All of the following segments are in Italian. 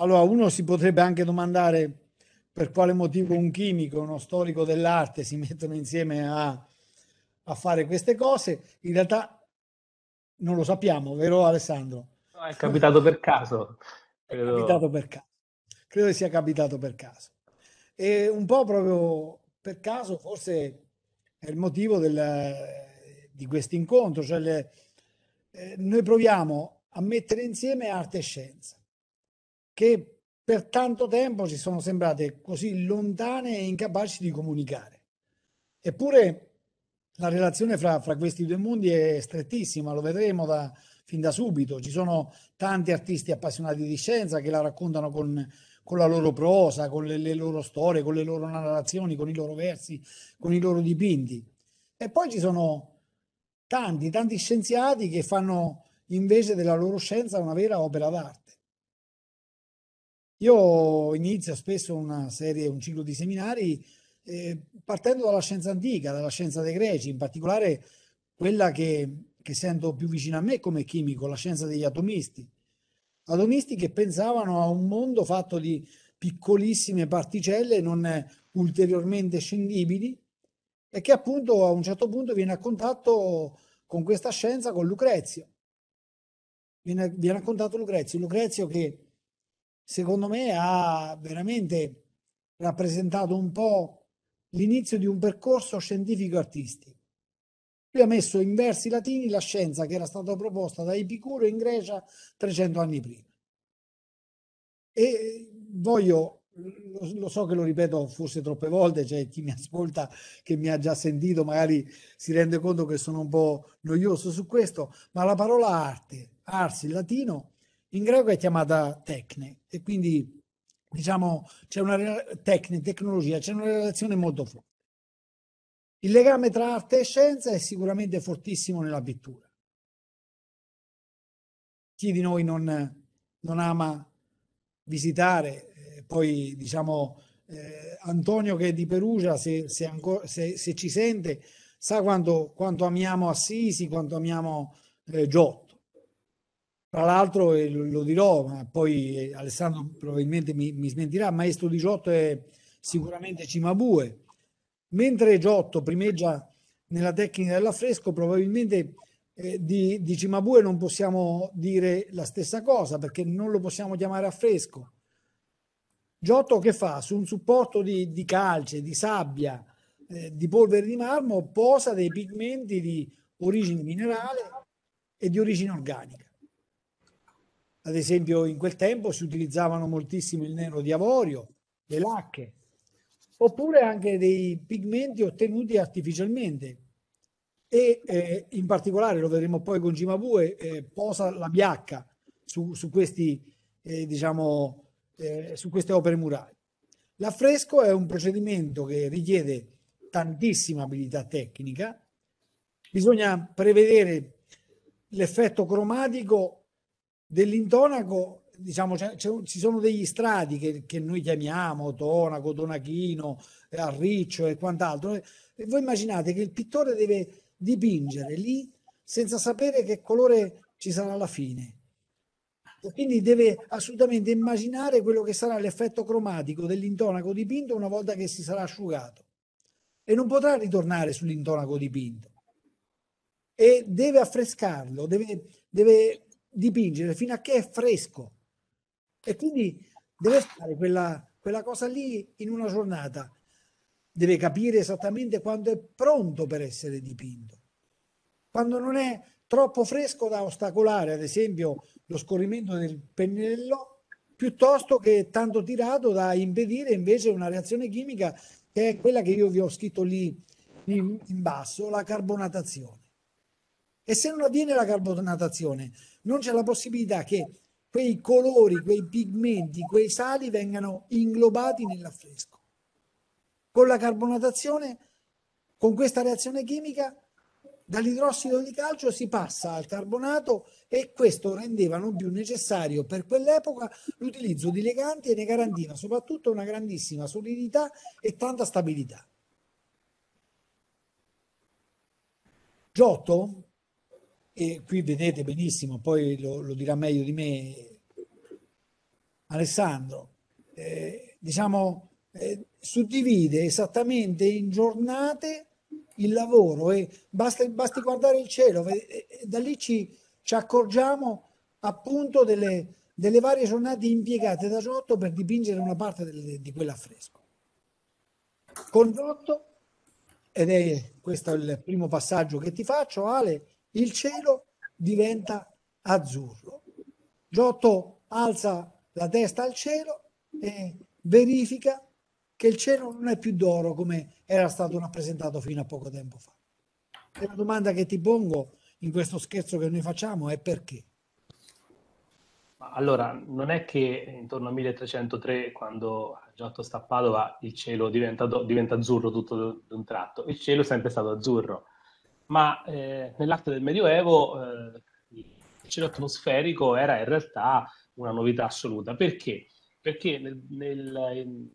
Allora, uno si potrebbe anche domandare per quale motivo un chimico, uno storico dell'arte si mettono insieme a, a fare queste cose. In realtà non lo sappiamo, vero Alessandro? No, è capitato per caso. Credo... È capitato per caso. Credo che sia capitato per caso. E un po' proprio per caso, forse è il motivo del, di questo incontro. Cioè eh, noi proviamo a mettere insieme arte e scienza che per tanto tempo ci sono sembrate così lontane e incapaci di comunicare. Eppure la relazione fra, fra questi due mondi è strettissima, lo vedremo da, fin da subito. Ci sono tanti artisti appassionati di scienza che la raccontano con, con la loro prosa, con le, le, loro storie, con le loro narrazioni, con i loro versi, con i loro dipinti. E poi ci sono tanti, tanti scienziati che fanno invece della loro scienza una vera opera d'arte. Io inizio spesso una serie, un ciclo di seminari eh, partendo dalla scienza antica, dalla scienza dei greci, in particolare quella che, che sento più vicina a me come chimico, la scienza degli atomisti. Atomisti che pensavano a un mondo fatto di piccolissime particelle non ulteriormente scendibili e che appunto a un certo punto viene a contatto con questa scienza, con Lucrezio. Viene, viene a contatto Lucrezio, Lucrezio che secondo me ha veramente rappresentato un po' l'inizio di un percorso scientifico-artistico. Lui ha messo in versi latini la scienza che era stata proposta da Epicuro in Grecia 300 anni prima. E voglio, lo, so che lo ripeto forse troppe volte, c'è cioè chi mi ascolta che mi ha già sentito magari si rende conto che sono un po' noioso su questo, ma la parola arte, arsi in latino, in greco è chiamata tecne e quindi diciamo c'è una tecne, tecnologia, c'è una relazione molto forte. Il legame tra arte e scienza è sicuramente fortissimo nella pittura. Chi di noi non, non ama visitare, eh, poi diciamo eh, Antonio che è di Perugia, se, se, ancora, se, se ci sente, sa quanto, quanto, amiamo Assisi, quanto amiamo eh, Giotto. Tra l'altro, eh, lo dirò, ma poi eh, Alessandro probabilmente mi, mi smentirà, maestro di Giotto è sicuramente Cimabue. Mentre Giotto primeggia nella tecnica dell'affresco, probabilmente eh, di, di, Cimabue non possiamo dire la stessa cosa perché non lo possiamo chiamare affresco. Giotto che fa? Su un supporto di, di calce, di sabbia, eh, di polvere di marmo, posa dei pigmenti di origine minerale e di origine organica. Ad esempio, in quel tempo si utilizzavano moltissimo il nero di avorio, le lacche, oppure anche dei pigmenti ottenuti artificialmente. E eh, in particolare, lo vedremo poi con Cimabue, eh, posa la biacca su, su questi, eh, diciamo, eh, su queste opere murali. L'affresco è un procedimento che richiede tantissima abilità tecnica, bisogna prevedere l'effetto cromatico dell'intonaco diciamo, c'è, c'è, ci sono degli strati che, che, noi chiamiamo tonaco, tonachino, eh, arriccio e quant'altro. E voi immaginate che il pittore deve dipingere lì senza sapere che colore ci sarà alla fine. E quindi deve assolutamente immaginare quello che sarà l'effetto cromatico dell'intonaco dipinto una volta che si sarà asciugato. E non potrà ritornare sull'intonaco dipinto. E deve affrescarlo, deve, deve dipingere fino a che è fresco e quindi deve fare quella, quella cosa lì in una giornata deve capire esattamente quando è pronto per essere dipinto quando non è troppo fresco da ostacolare ad esempio lo scorrimento del pennello piuttosto che tanto tirato da impedire invece una reazione chimica che è quella che io vi ho scritto lì in, in basso la carbonatazione e se non avviene la carbonatazione non c'è la possibilità che quei colori, quei pigmenti, quei sali vengano inglobati nell'affresco. Con la carbonatazione, con questa reazione chimica, dall'idrossido di calcio si passa al carbonato e questo rendeva non più necessario per quell'epoca l'utilizzo di leganti e ne garantiva soprattutto una grandissima solidità e tanta stabilità. Giotto e qui vedete benissimo, poi lo, lo dirà meglio di me Alessandro, eh, diciamo, eh, suddivide esattamente in giornate il lavoro e basta, basti guardare il cielo, e, e da lì ci, ci accorgiamo appunto delle, delle, varie giornate impiegate da Giotto per dipingere una parte del, di quell'affresco. Con Giotto, ed è questo il primo passaggio che ti faccio, Ale, il cielo diventa azzurro. Giotto alza la testa al cielo e verifica che il cielo non è più d'oro come era stato rappresentato fino a poco tempo fa. E la domanda che ti pongo in questo scherzo che noi facciamo è perché? Allora, non è che intorno al 1303, quando Giotto sta a Padova, il cielo diventa, diventa azzurro tutto d'un tratto. Il cielo è sempre stato azzurro ma eh, nell'arte del Medioevo eh, il cielo atmosferico era in realtà una novità assoluta. Perché? Perché nel, nel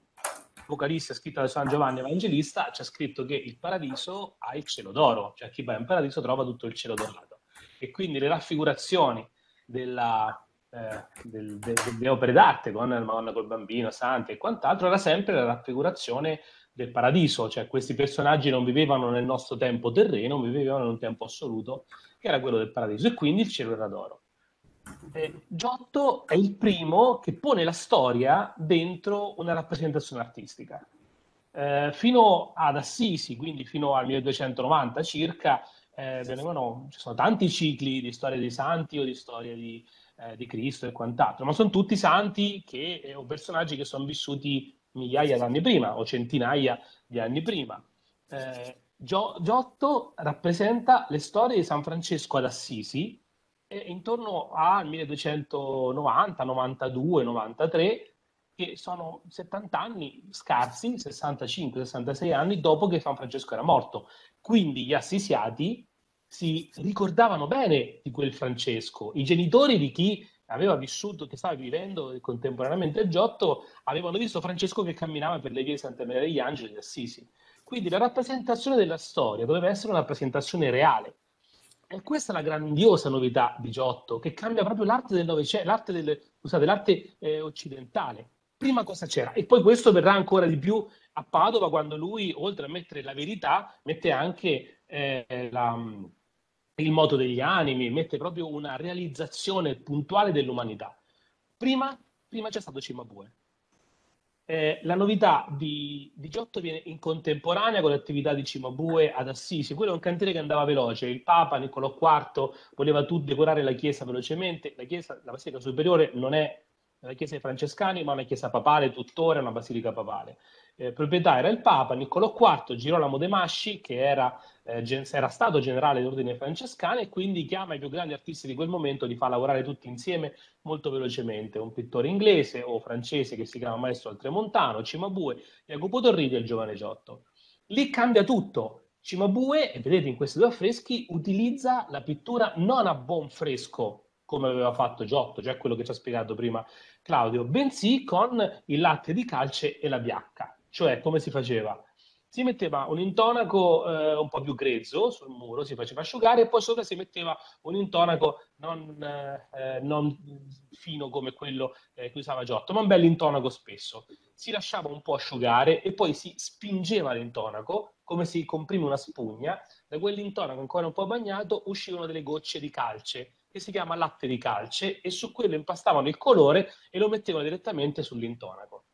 Vocalista scritta da San Giovanni Evangelista c'è scritto che il paradiso ha il cielo d'oro, cioè chi va in paradiso trova tutto il cielo dorato. E quindi le raffigurazioni della, eh, del, de, delle opere d'arte con la Madonna col bambino, Santi e quant'altro era sempre la raffigurazione del paradiso, cioè questi personaggi non vivevano nel nostro tempo terreno, vivevano in un tempo assoluto, che era quello del paradiso, e quindi il cielo era d'oro. Eh, Giotto è il primo che pone la storia dentro una rappresentazione artistica. Eh, fino ad Assisi, quindi fino al 1290 circa, eh, venivano, ci sono tanti cicli di storia dei santi o di storia di, eh, di Cristo e quant'altro, ma sono tutti santi che, eh, o personaggi che sono vissuti migliaia d'anni prima o centinaia di anni prima. Eh, Giotto rappresenta le storie di San Francesco ad Assisi e eh, intorno al 1290, 92, 93, che sono 70 anni scarsi, 65-66 anni dopo che San Francesco era morto. Quindi gli assisiati si ricordavano bene di quel Francesco, i genitori di chi aveva vissuto, che stava vivendo contemporaneamente Giotto, avevano visto Francesco che camminava per le vie di Santa Maria degli Angeli di Assisi. Quindi la rappresentazione della storia doveva essere una rappresentazione reale. E questa è la grandiosa novità di Giotto, che cambia proprio l'arte del Novecento, l'arte, del, scusate, l'arte eh, occidentale. Prima cosa c'era, e poi questo verrà ancora di più a Padova quando lui, oltre a mettere la verità, mette anche eh, la il moto degli animi, mette proprio una realizzazione puntuale dell'umanità. Prima, prima c'è stato Cimabue. Eh, la novità di, di Giotto viene in contemporanea con l'attività di Cimabue ad Assisi. Quello è un cantiere che andava veloce. Il Papa Niccolò IV voleva tu decorare la chiesa velocemente. La chiesa, la Basilica Superiore, non è la chiesa dei francescani, ma una chiesa papale, tuttora una basilica papale. Eh, proprietà era il Papa Niccolò IV, Girolamo De Masci, che era eh, era stato generale d'ordine francescano e quindi chiama i più grandi artisti di quel momento, li fa lavorare tutti insieme molto velocemente, un pittore inglese o francese che si chiama Maestro Altremontano, Cimabue, Jacopo Torridi e il giovane Giotto. Lì cambia tutto. Cimabue, e vedete in questi due affreschi, utilizza la pittura non a buon fresco, come aveva fatto Giotto, cioè quello che ci ha spiegato prima Claudio, bensì con il latte di calce e la biacca. Cioè, come si faceva? si metteva un intonaco eh, un po' più grezzo sul muro, si faceva asciugare e poi sopra si metteva un intonaco non, eh, eh, non fino come quello eh, che usava Giotto, ma un bel intonaco spesso. Si lasciava un po' asciugare e poi si spingeva l'intonaco, come si comprime una spugna, da quell'intonaco ancora un po' bagnato uscivano delle gocce di calce, che si chiama latte di calce, e su quello impastavano il colore e lo mettevano direttamente sull'intonaco.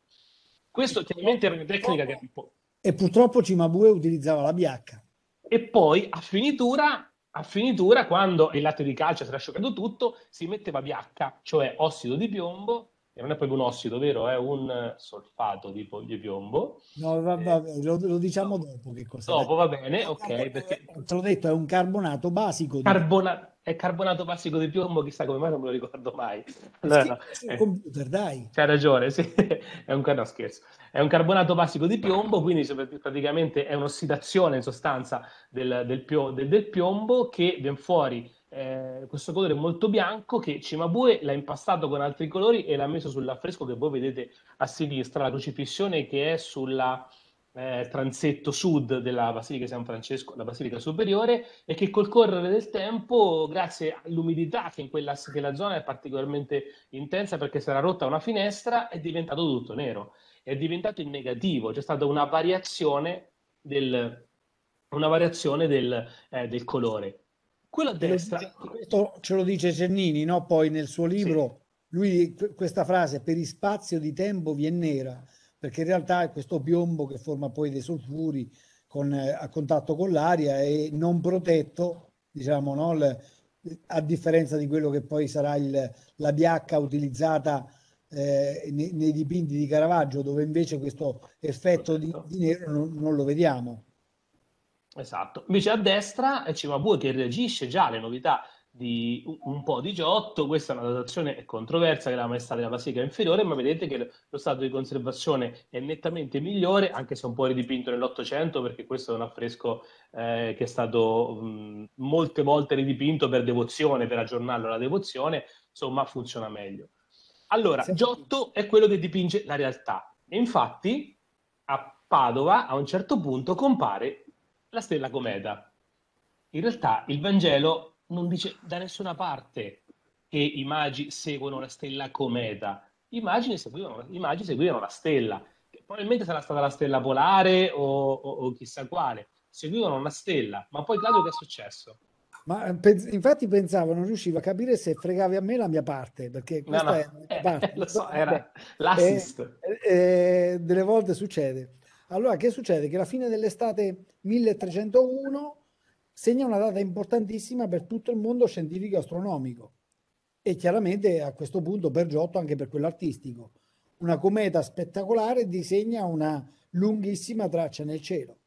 Questo chiaramente era una tecnica che era un po' E purtroppo Cimabue utilizzava la biacca. E poi a finitura a finitura, quando il latte di calcio si era scioccato tutto, si metteva biacca, cioè ossido di piombo, e non è proprio un ossido, vero? È un solfato di, di piombo. No, va, va, eh, lo, lo, diciamo no. dopo che cosa Dopo, va bene, ok. Perché... Eh, te l'ho detto, è un carbonato basico. Carbona- è carbonato passico di piombo, chissà come mai non me lo ricordo mai. No, no. È eh. computer, dai. C'hai ragione, sì. È un, no, scherzo. È un carbonato passico di piombo, quindi praticamente è un'ossidazione in sostanza del, del, piombo, del, del piombo che viene fuori eh, questo colore molto bianco che Cimabue l'ha impastato con altri colori e l'ha messo sull'affresco che voi vedete a sinistra, la crocifissione che è sulla eh, transetto sud della Basilica San Francesco, la Basilica Superiore, e che col correre del tempo, grazie all'umidità che in quella che zona è particolarmente intensa perché sarà rotta una finestra, è diventato tutto nero, è diventato in negativo, c'è stata una variazione del, una variazione del, eh, del colore. Quello a destra... Questo ce lo dice Cennini, no? Poi nel suo libro, sì. lui questa frase, per il spazio di tempo vi è nera perché in realtà è questo piombo che forma poi dei solfuri con, eh, a contatto con l'aria e non protetto, diciamo, no? Le, a differenza di quello che poi sarà il, la biacca utilizzata eh, nei, nei, dipinti di Caravaggio, dove invece questo effetto di, di nero non, non, lo vediamo. Esatto, invece a destra eh, c'è una che reagisce già alle novità di un po' di Giotto, questa è una datazione controversa che la maestà della Basica è inferiore, ma vedete che lo stato di conservazione è nettamente migliore, anche se un po' ridipinto nell'Ottocento, perché questo è un affresco eh, che è stato mh, molte volte ridipinto per devozione, per aggiornarlo alla devozione, insomma funziona meglio. Allora, Giotto è quello che dipinge la realtà. E infatti a Padova a un certo punto compare la stella Cometa. In realtà il Vangelo non dice da nessuna parte che i magi seguono la stella cometa. I magi seguivano, i magi seguivano la stella, che probabilmente sarà stata la stella polare o, o, o chissà quale. Seguivano una stella, ma poi Claudio che è successo? Ma eh, infatti pensavo, non riuscivo a capire se fregavi a me la mia parte, perché questa no, no. è la parte. Eh, so, era l'assist. E, eh, e, eh, delle volte succede. Allora, che succede? Che alla fine dell'estate 1301 segna una data importantissima per tutto il mondo scientifico astronomico e chiaramente a questo punto per Giotto anche per quello artistico. Una cometa spettacolare disegna una lunghissima traccia nel cielo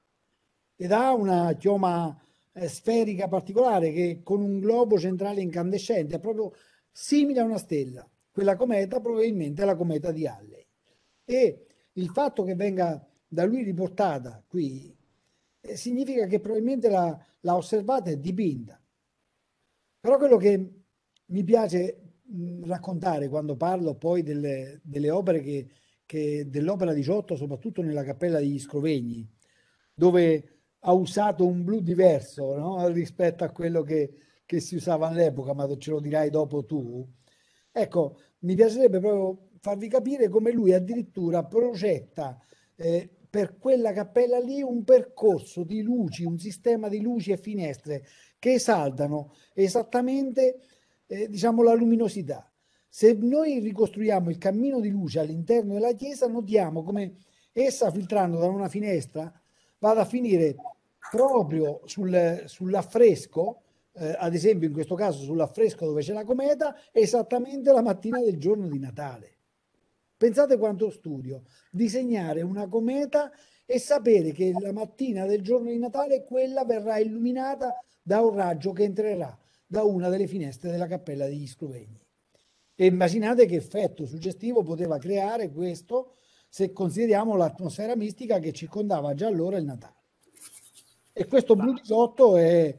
ed ha una chioma eh, sferica particolare che con un globo centrale incandescente è proprio simile a una stella. Quella cometa probabilmente è la cometa di Halley. E il fatto che venga da lui riportata qui significa che probabilmente l'ha osservata e dipinta. Però quello che mi piace raccontare quando parlo poi delle, delle opere che, che dell'opera 18, soprattutto nella cappella degli Scrovegni, dove ha usato un blu diverso no? rispetto a quello che, che si usava all'epoca, ma ce lo dirai dopo tu. Ecco, mi piacerebbe proprio farvi capire come lui addirittura progetta eh, per quella cappella lì un percorso di luci, un sistema di luci e finestre che esaltano esattamente eh, diciamo, la luminosità. Se noi ricostruiamo il cammino di luce all'interno della chiesa, notiamo come essa filtrando da una finestra vada a finire proprio sul, sull'affresco, eh, ad esempio in questo caso sull'affresco dove c'è la cometa, esattamente la mattina del giorno di Natale. Pensate quanto studio, disegnare una cometa e sapere che la mattina del giorno di Natale quella verrà illuminata da un raggio che entrerà da una delle finestre della cappella degli Scrovegni. E immaginate che effetto suggestivo poteva creare questo se consideriamo l'atmosfera mistica che circondava già allora il Natale. E questo blu 18 è,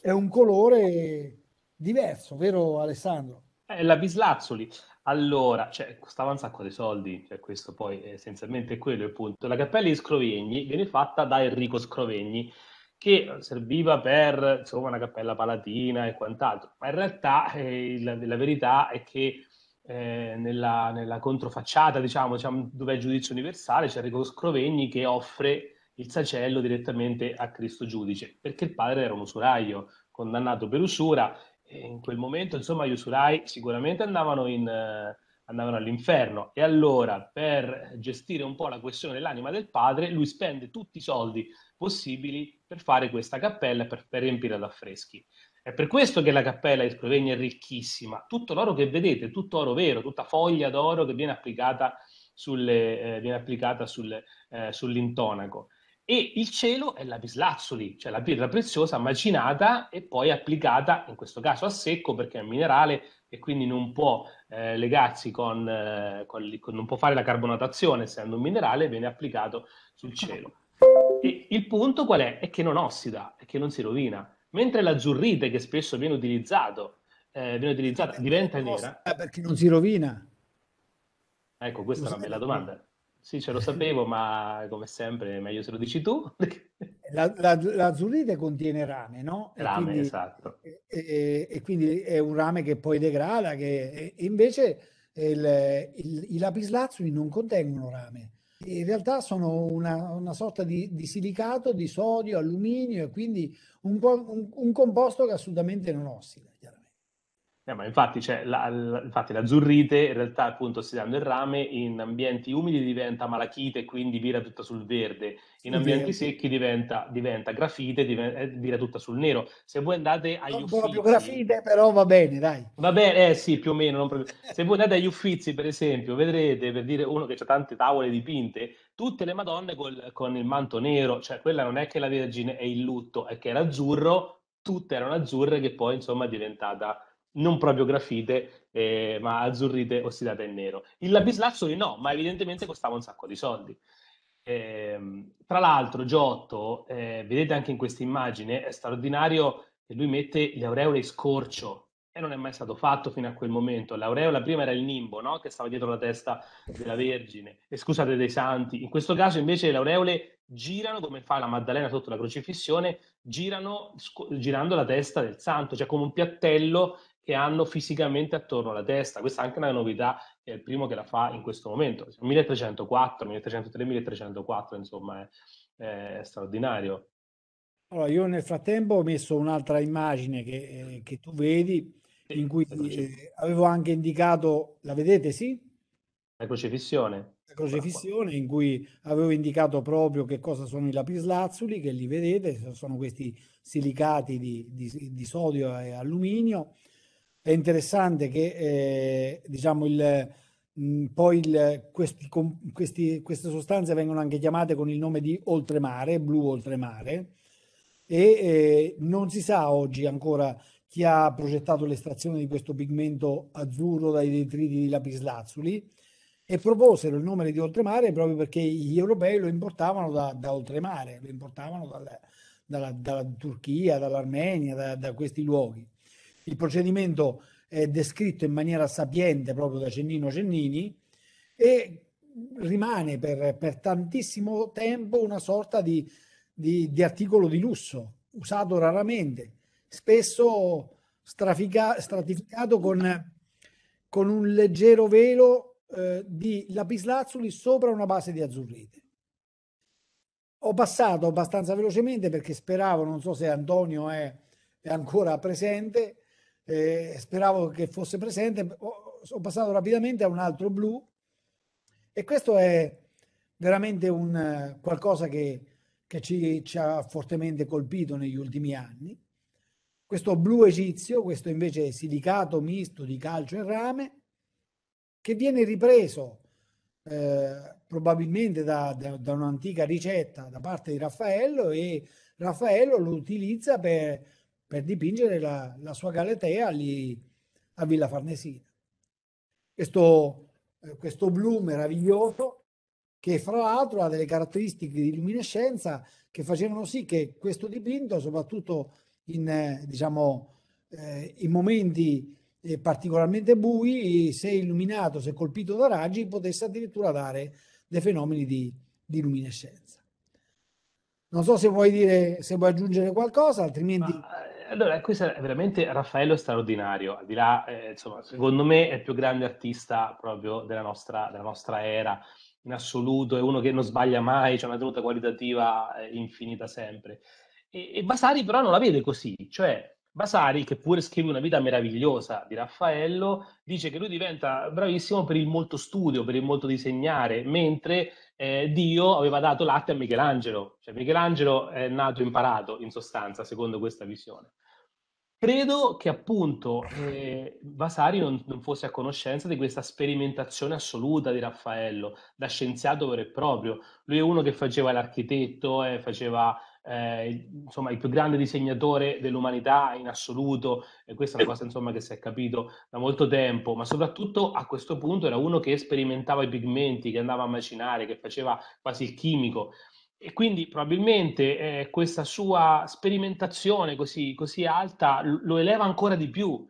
è un colore diverso, vero Alessandro? È eh, la bislazzoli. Allora, cioè, costava un sacco di soldi, cioè, questo poi è essenzialmente quello il punto. La cappella di Scrovegni viene fatta da Enrico Scrovegni, che serviva per insomma, una cappella palatina e quant'altro, ma in realtà eh, la, la, verità è che eh, nella, nella, controfacciata, diciamo, diciamo, dove è il giudizio universale, c'è Enrico Scrovegni che offre il sacello direttamente a Cristo Giudice, perché il padre era un usuraio, condannato per usura e in quel momento, insomma, gli usurai sicuramente andavano, in, eh, andavano all'inferno. E allora, per gestire un po' la questione dell'anima del padre, lui spende tutti i soldi possibili per fare questa cappella, per, per riempire da affreschi. È per questo che la cappella di Scrovegna è ricchissima. Tutto l'oro che vedete, tutto oro vero, tutta foglia d'oro che viene applicata, sulle, eh, viene applicata sul, eh, sull'intonaco e il cielo è la bislazzuli, cioè la pietra preziosa macinata e poi applicata, in questo caso a secco perché è un minerale e quindi non può eh, legarsi con, eh, con, non può fare la carbonatazione, essendo un minerale, viene applicato sul cielo. E il punto qual è? È che non ossida, è che non si rovina. Mentre l'azzurrite, che spesso viene utilizzato, eh, viene utilizzata, diventa nera. Perché non si rovina? Ecco, questa è una bella domanda. Sì, ce lo sapevo, ma come sempre meglio se lo dici tu. la, la, la zurite contiene rame, no? Rame, e quindi, esatto. E, e, e, quindi è un rame che poi degrada, che, invece il, il, i lapislazzuli non contengono rame. In realtà sono una, una sorta di, di, silicato, di sodio, alluminio e quindi un, un, un composto che assolutamente non ossida. No, eh, ma infatti, cioè, la, la, infatti l'azzurrite in realtà appunto ossidando il rame in ambienti umidi diventa malachite e quindi vira tutta sul verde, in ambienti secchi diventa, diventa grafite e eh, vira tutta sul nero. Se voi andate agli non uffizi... proprio grafite però va bene dai. Va bene, eh sì più o meno. Proprio... Se voi andate agli uffizi per esempio vedrete, per dire uno che ha tante tavole dipinte, tutte le madonne col, con il manto nero, cioè quella non è che la Vergine è il lutto, è che era azzurro, tutte erano azzurre che poi insomma è diventata non proprio grafite, eh, ma azzurrite ossidate in nero. Il lapislazzuli no, ma evidentemente costava un sacco di soldi. Eh, tra l'altro Giotto, eh, vedete anche in questa immagine, è straordinario che lui mette le aureole in scorcio e non è mai stato fatto fino a quel momento. L'aureola prima era il nimbo, no? che stava dietro la testa della Vergine, e scusate dei santi. In questo caso invece le aureole girano, come fa la Maddalena sotto la crocifissione, girano, sc- girando la testa del santo, cioè come un piattello che hanno fisicamente attorno alla testa. Questa è anche una novità, è il primo che la fa in questo momento. 1304, 1303, 1304, insomma, è, è straordinario. Allora, io nel frattempo ho messo un'altra immagine che, eh, che tu vedi, sì, in cui eh, avevo anche indicato, la vedete, sì? La crocefissione. La crocifissione in cui avevo indicato proprio che cosa sono i lapislazzuli, che li vedete, sono questi silicati di, di, di sodio e alluminio è interessante che eh, diciamo il, mh, mm, poi il, questi, com, questi, queste sostanze vengono anche chiamate con il nome di oltremare, blu oltremare, e eh, non si sa oggi ancora chi ha progettato l'estrazione di questo pigmento azzurro dai detriti di lapislazzuli e proposero il nome di oltremare proprio perché gli europei lo importavano da, da oltremare, lo importavano dal, dalla, dalla, Turchia, dall'Armenia, da, da questi luoghi il procedimento è descritto in maniera sapiente proprio da Cennino Cennini e rimane per, per tantissimo tempo una sorta di, di, di, articolo di lusso, usato raramente, spesso strafica, stratificato con, con, un leggero velo eh, di lapislazzuli sopra una base di azzurrite. Ho passato abbastanza velocemente perché speravo, non so se Antonio è, è ancora presente, eh, speravo che fosse presente, ho, ho, passato rapidamente a un altro blu e questo è veramente un qualcosa che, che ci, ci, ha fortemente colpito negli ultimi anni. Questo blu egizio, questo invece è silicato misto di calcio e rame, che viene ripreso eh, probabilmente da, da, da un'antica ricetta da parte di Raffaello e Raffaello lo utilizza per per dipingere la, la sua Galatea lì a Villa Farnesina. Questo, eh, questo blu meraviglioso che fra l'altro ha delle caratteristiche di luminescenza che facevano sì che questo dipinto, soprattutto in, eh, diciamo, eh, in momenti eh, particolarmente bui, se illuminato, se colpito da raggi, potesse addirittura dare dei fenomeni di, di luminescenza. Non so se vuoi, dire, se vuoi aggiungere qualcosa, altrimenti... Ma allora, questo è veramente Raffaello straordinario, al di là, eh, insomma, secondo me è il più grande artista proprio della nostra, della nostra era, in assoluto, è uno che non sbaglia mai, c'è una tenuta qualitativa eh, infinita sempre. E, e, Vasari però non la vede così, cioè Vasari, che pure scrive una vita meravigliosa di Raffaello, dice che lui diventa bravissimo per il molto studio, per il molto disegnare, mentre eh, Dio aveva dato latte a Michelangelo, cioè Michelangelo è nato imparato in sostanza, secondo questa visione. Credo che appunto eh, Vasari non, non, fosse a conoscenza di questa sperimentazione assoluta di Raffaello, da scienziato vero e proprio. Lui è uno che faceva l'architetto, eh, faceva eh, insomma, il più grande disegnatore dell'umanità in assoluto, e questa è una cosa insomma, che si è capito da molto tempo, ma soprattutto a questo punto era uno che sperimentava i pigmenti, che andava a macinare, che faceva quasi il chimico. E quindi probabilmente eh, questa sua sperimentazione così, così alta lo eleva ancora di più.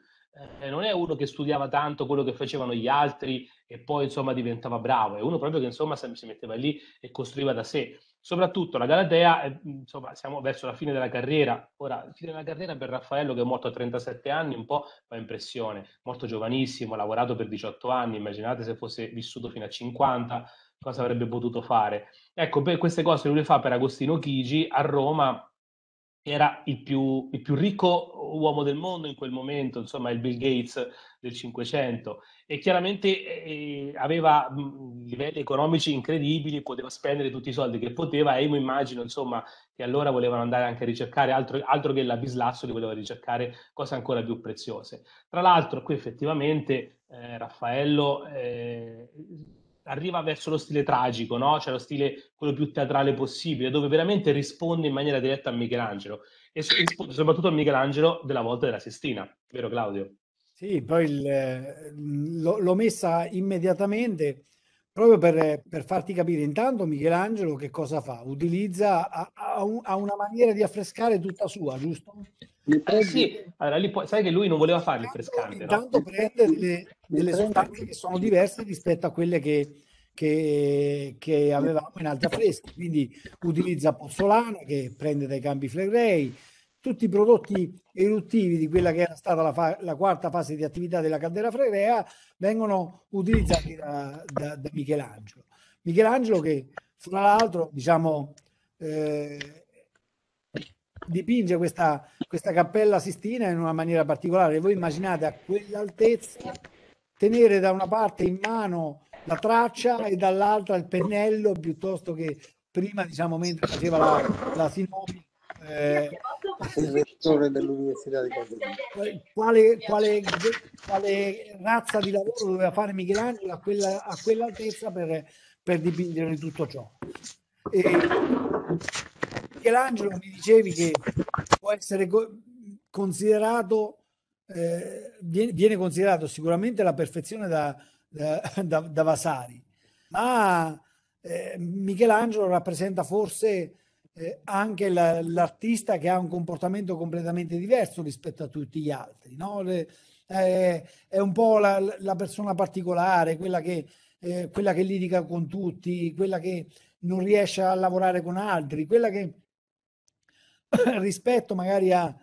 Eh, non è uno che studiava tanto quello che facevano gli altri e poi insomma diventava bravo, è uno proprio che insomma si metteva lì e costruiva da sé. Soprattutto la Galatea, è, eh, insomma, siamo verso la fine della carriera. Ora, fine della carriera per Raffaello che è morto a 37 anni, un po' fa impressione. Morto giovanissimo, ha lavorato per 18 anni, immaginate se fosse vissuto fino a 50, cosa avrebbe potuto fare. Ecco, queste cose lui le fa per Agostino Chigi a Roma, era il più, il più, ricco uomo del mondo in quel momento, insomma il Bill Gates del Cinquecento, e chiaramente eh, aveva mm, livelli economici incredibili, poteva spendere tutti i soldi che poteva e io mi immagino insomma che allora volevano andare anche a ricercare altro, altro che la bislazzo, li voleva ricercare cose ancora più preziose. Tra l'altro qui effettivamente eh, Raffaello... Eh, arriva verso lo stile tragico, no? cioè lo stile quello più teatrale possibile, dove veramente risponde in maniera diretta a Michelangelo e risponde soprattutto a Michelangelo della volta della Sistina, vero Claudio? Sì, poi il, lo, l'ho messa immediatamente proprio per, per, farti capire intanto Michelangelo che cosa fa, utilizza a, una maniera di affrescare tutta sua, giusto? Eh sì, allora, poi, sai che lui non voleva fare il frescante. Intanto no? prende delle, delle sostanze che sono diverse rispetto a quelle che, che, che avevamo in alta fresca. Quindi utilizza pozzolana che prende dai campi Flegrei, tutti i prodotti eruttivi di quella che era stata la, fa- la quarta fase di attività della caldera Flegrea vengono utilizzati da, da, da Michelangelo. Michelangelo che fra l'altro diciamo eh, dipinge questa, questa, cappella Sistina in una maniera particolare. Voi immaginate a quell'altezza tenere da una parte in mano la traccia e dall'altra il pennello piuttosto che prima diciamo mentre faceva la, la sinopi eh, il rettore dell'università di Padova eh, quale, quale, quale, razza di lavoro doveva fare Michelangelo a, quella, a quell'altezza per, per dipingere tutto ciò e Michelangelo mi dicevi che può essere considerato eh, viene, viene, considerato sicuramente la perfezione da, da, da, da Vasari, ma eh, Michelangelo rappresenta forse eh, anche la, l'artista che ha un comportamento completamente diverso rispetto a tutti gli altri. No? Le, eh, è un po' la, la, persona particolare, quella che, eh, quella che litiga con tutti, quella che non riesce a lavorare con altri, quella che rispetto magari a,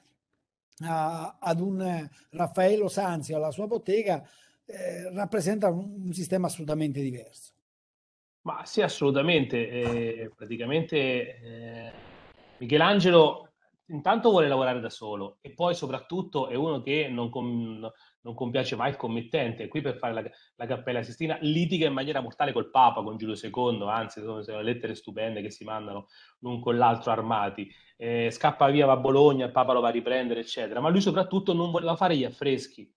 a, ad un eh, Raffaello Sanzio alla sua bottega eh, rappresenta un, un, sistema assolutamente diverso. Ma sì, assolutamente. Eh, praticamente eh, Michelangelo intanto vuole lavorare da solo e poi soprattutto è uno che non, com- non compiace mai il committente. è Qui per fare la, la Cappella Sistina litiga in maniera mortale col Papa, con Giulio II, anzi sono, sono lettere stupende che si mandano l'un con l'altro armati. Eh, scappa via, va a Bologna, il Papa lo va a riprendere, eccetera. Ma lui soprattutto non voleva fare gli affreschi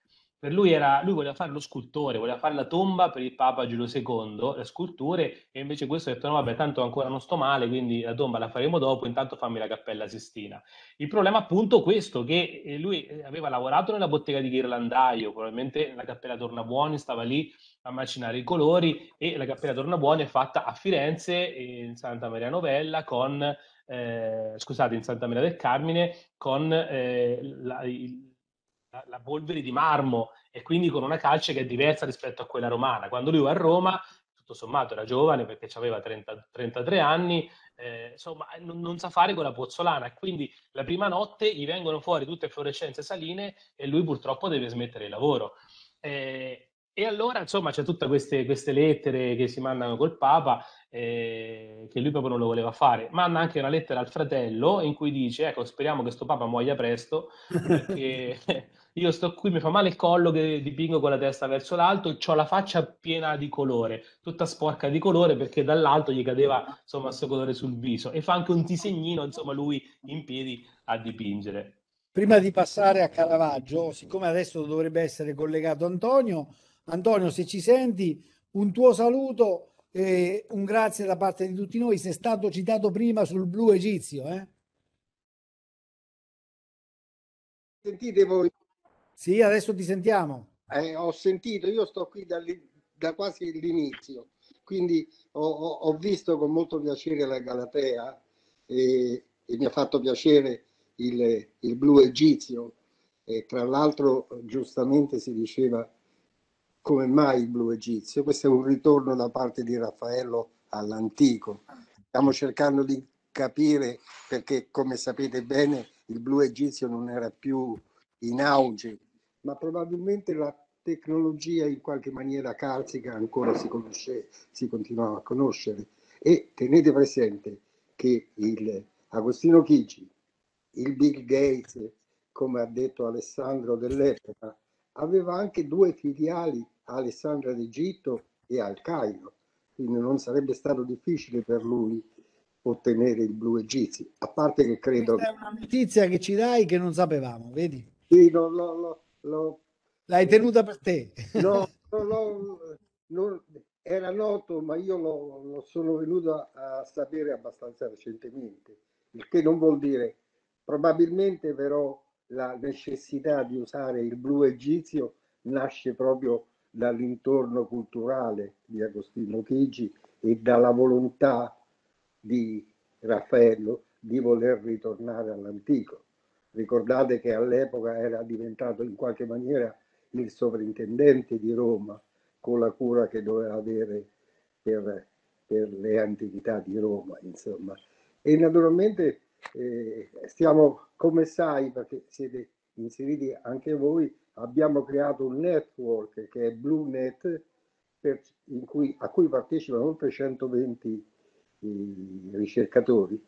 per lui, era, lui voleva fare lo scultore, voleva fare la tomba per il Papa Giulio II, le sculture, e invece questo ha detto no vabbè tanto ancora non sto male, quindi la tomba la faremo dopo, intanto fammi la cappella Sistina. Il problema appunto è questo, che eh, lui eh, aveva lavorato nella bottega di Ghirlandaio, probabilmente la cappella Tornabuoni stava lì a macinare i colori e la cappella Tornabuoni è fatta a Firenze, in Santa Maria Novella, con, eh, scusate, in Santa Maria del Carmine, con eh, la, il, la, la polvere di marmo e quindi con una calce che è diversa rispetto a quella romana. Quando lui va a Roma tutto sommato era giovane perché aveva 30, 33 anni, eh, insomma non, non, sa fare con la pozzolana, quindi la prima notte gli vengono fuori tutte fluorescenze saline e lui purtroppo deve smettere il lavoro. Eh, e allora insomma c'è tutte queste, queste lettere che si mandano col Papa eh, che lui proprio non lo voleva fare. Manda anche una lettera al fratello in cui dice, ecco, speriamo che sto papa muoia presto, perché io sto qui, mi fa male il collo che dipingo con la testa verso l'alto, ho la faccia piena di colore, tutta sporca di colore perché dall'alto gli cadeva insomma questo colore sul viso e fa anche un disegnino, insomma, lui in piedi a dipingere. Prima di passare a Caravaggio, siccome adesso dovrebbe essere collegato Antonio, Antonio se ci senti, un tuo saluto eh, un grazie da parte di tutti noi. Sei stato citato prima sul blu egizio. Eh? Sentite voi? Sì, adesso ti sentiamo. Eh, ho sentito, io sto qui da, da quasi l'inizio, quindi ho, ho, ho, visto con molto piacere la Galatea e, e mi ha fatto piacere il, il blu egizio. E tra l'altro giustamente si diceva come mai il blu egizio. Questo è un ritorno da parte di Raffaello all'antico. Stiamo cercando di capire perché, come sapete bene, il blu egizio non era più in auge, ma probabilmente la tecnologia in qualche maniera carsica ancora si, conosce, si continuava a conoscere. E tenete presente che il Agostino Chigi, il Bill Gates, come ha detto Alessandro dell'epoca, aveva anche due filiali a Alessandria d'Egitto e al Cairo, quindi non sarebbe stato difficile per lui ottenere il blu egizio, a parte che credo... Questa è una notizia che ci dai che non sapevamo, vedi? Sì, no, no, no, no. L'hai tenuta per te? No, no, no era noto, ma io lo, lo sono venuto a, a sapere abbastanza recentemente, il che non vuol dire probabilmente però la necessità di usare il blu egizio nasce proprio dall'intorno culturale di Agostino Chigi e dalla volontà di Raffaello di voler ritornare all'antico. Ricordate che all'epoca era diventato in qualche maniera il sovrintendente di Roma con la cura che doveva avere per, per le antichità di Roma, insomma. E naturalmente eh, stiamo, come sai, perché siete inseriti anche voi, abbiamo creato un network che è BlueNet per, cui, a cui partecipano oltre 120 i, ricercatori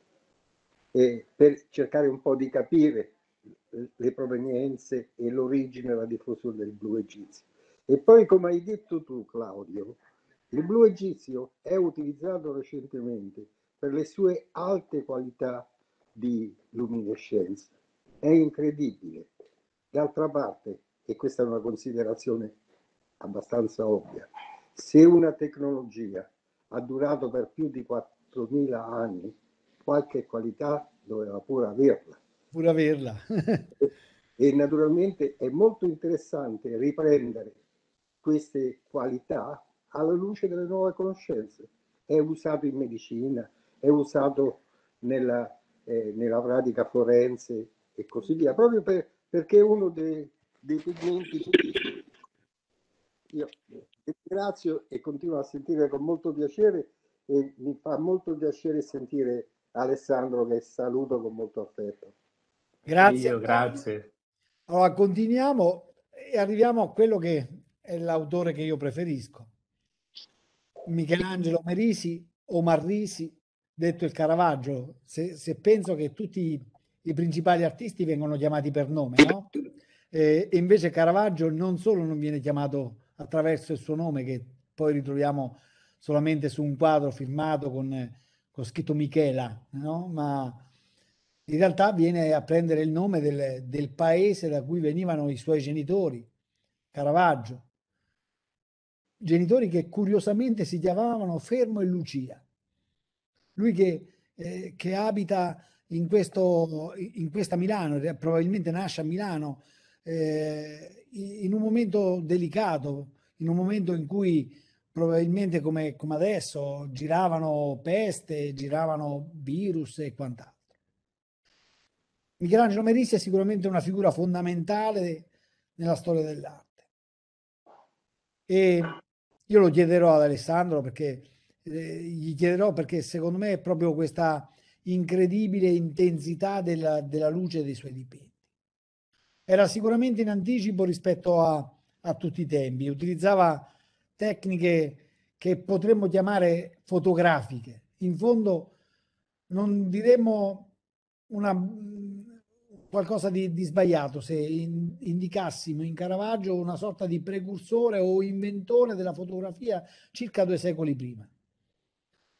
e per cercare un po' di capire le provenienze e l'origine e la diffusione del blu egizio. E poi, come hai detto tu, Claudio, il blu egizio è utilizzato recentemente per le sue alte qualità di luminescenza. È incredibile. D'altra parte, e questa è una considerazione abbastanza ovvia, se una tecnologia ha durato per più di 4.000 anni, qualche qualità doveva pure averla. Pure averla. e, naturalmente è molto interessante riprendere queste qualità alla luce delle nuove conoscenze. È usato in medicina, è usato nella, eh, nella pratica forense e così via, proprio per, perché è uno dei, dei pigmenti. Io ringrazio e continuo a sentire con molto piacere e mi fa molto piacere sentire Alessandro che saluto con molto affetto. Grazie. Io, grazie. Allora continuiamo e arriviamo a quello che è l'autore che io preferisco. Michelangelo Merisi o Marrisi, detto il Caravaggio, se, se penso che tutti i principali artisti vengono chiamati per nome, no? Eh, e invece Caravaggio non solo non viene chiamato attraverso il suo nome, che poi ritroviamo solamente su un quadro firmato con, con scritto Michela, no? ma in realtà viene a prendere il nome del, del paese da cui venivano i suoi genitori, Caravaggio. Genitori che curiosamente si chiamavano Fermo e Lucia. Lui che, eh, che abita in, questo, in questa Milano, probabilmente nasce a Milano, eh, in un momento delicato, in un momento in cui probabilmente come, come adesso giravano peste, giravano virus e quant'altro. Michelangelo Merisi è sicuramente una figura fondamentale nella storia dell'arte. E io lo chiederò ad Alessandro perché eh, gli chiederò perché secondo me è proprio questa incredibile intensità della, della luce dei suoi dipinti era sicuramente in anticipo rispetto a, a tutti i tempi, utilizzava tecniche che potremmo chiamare fotografiche. In fondo non diremmo una, qualcosa di, di, sbagliato se in, indicassimo in Caravaggio una sorta di precursore o inventore della fotografia circa due secoli prima.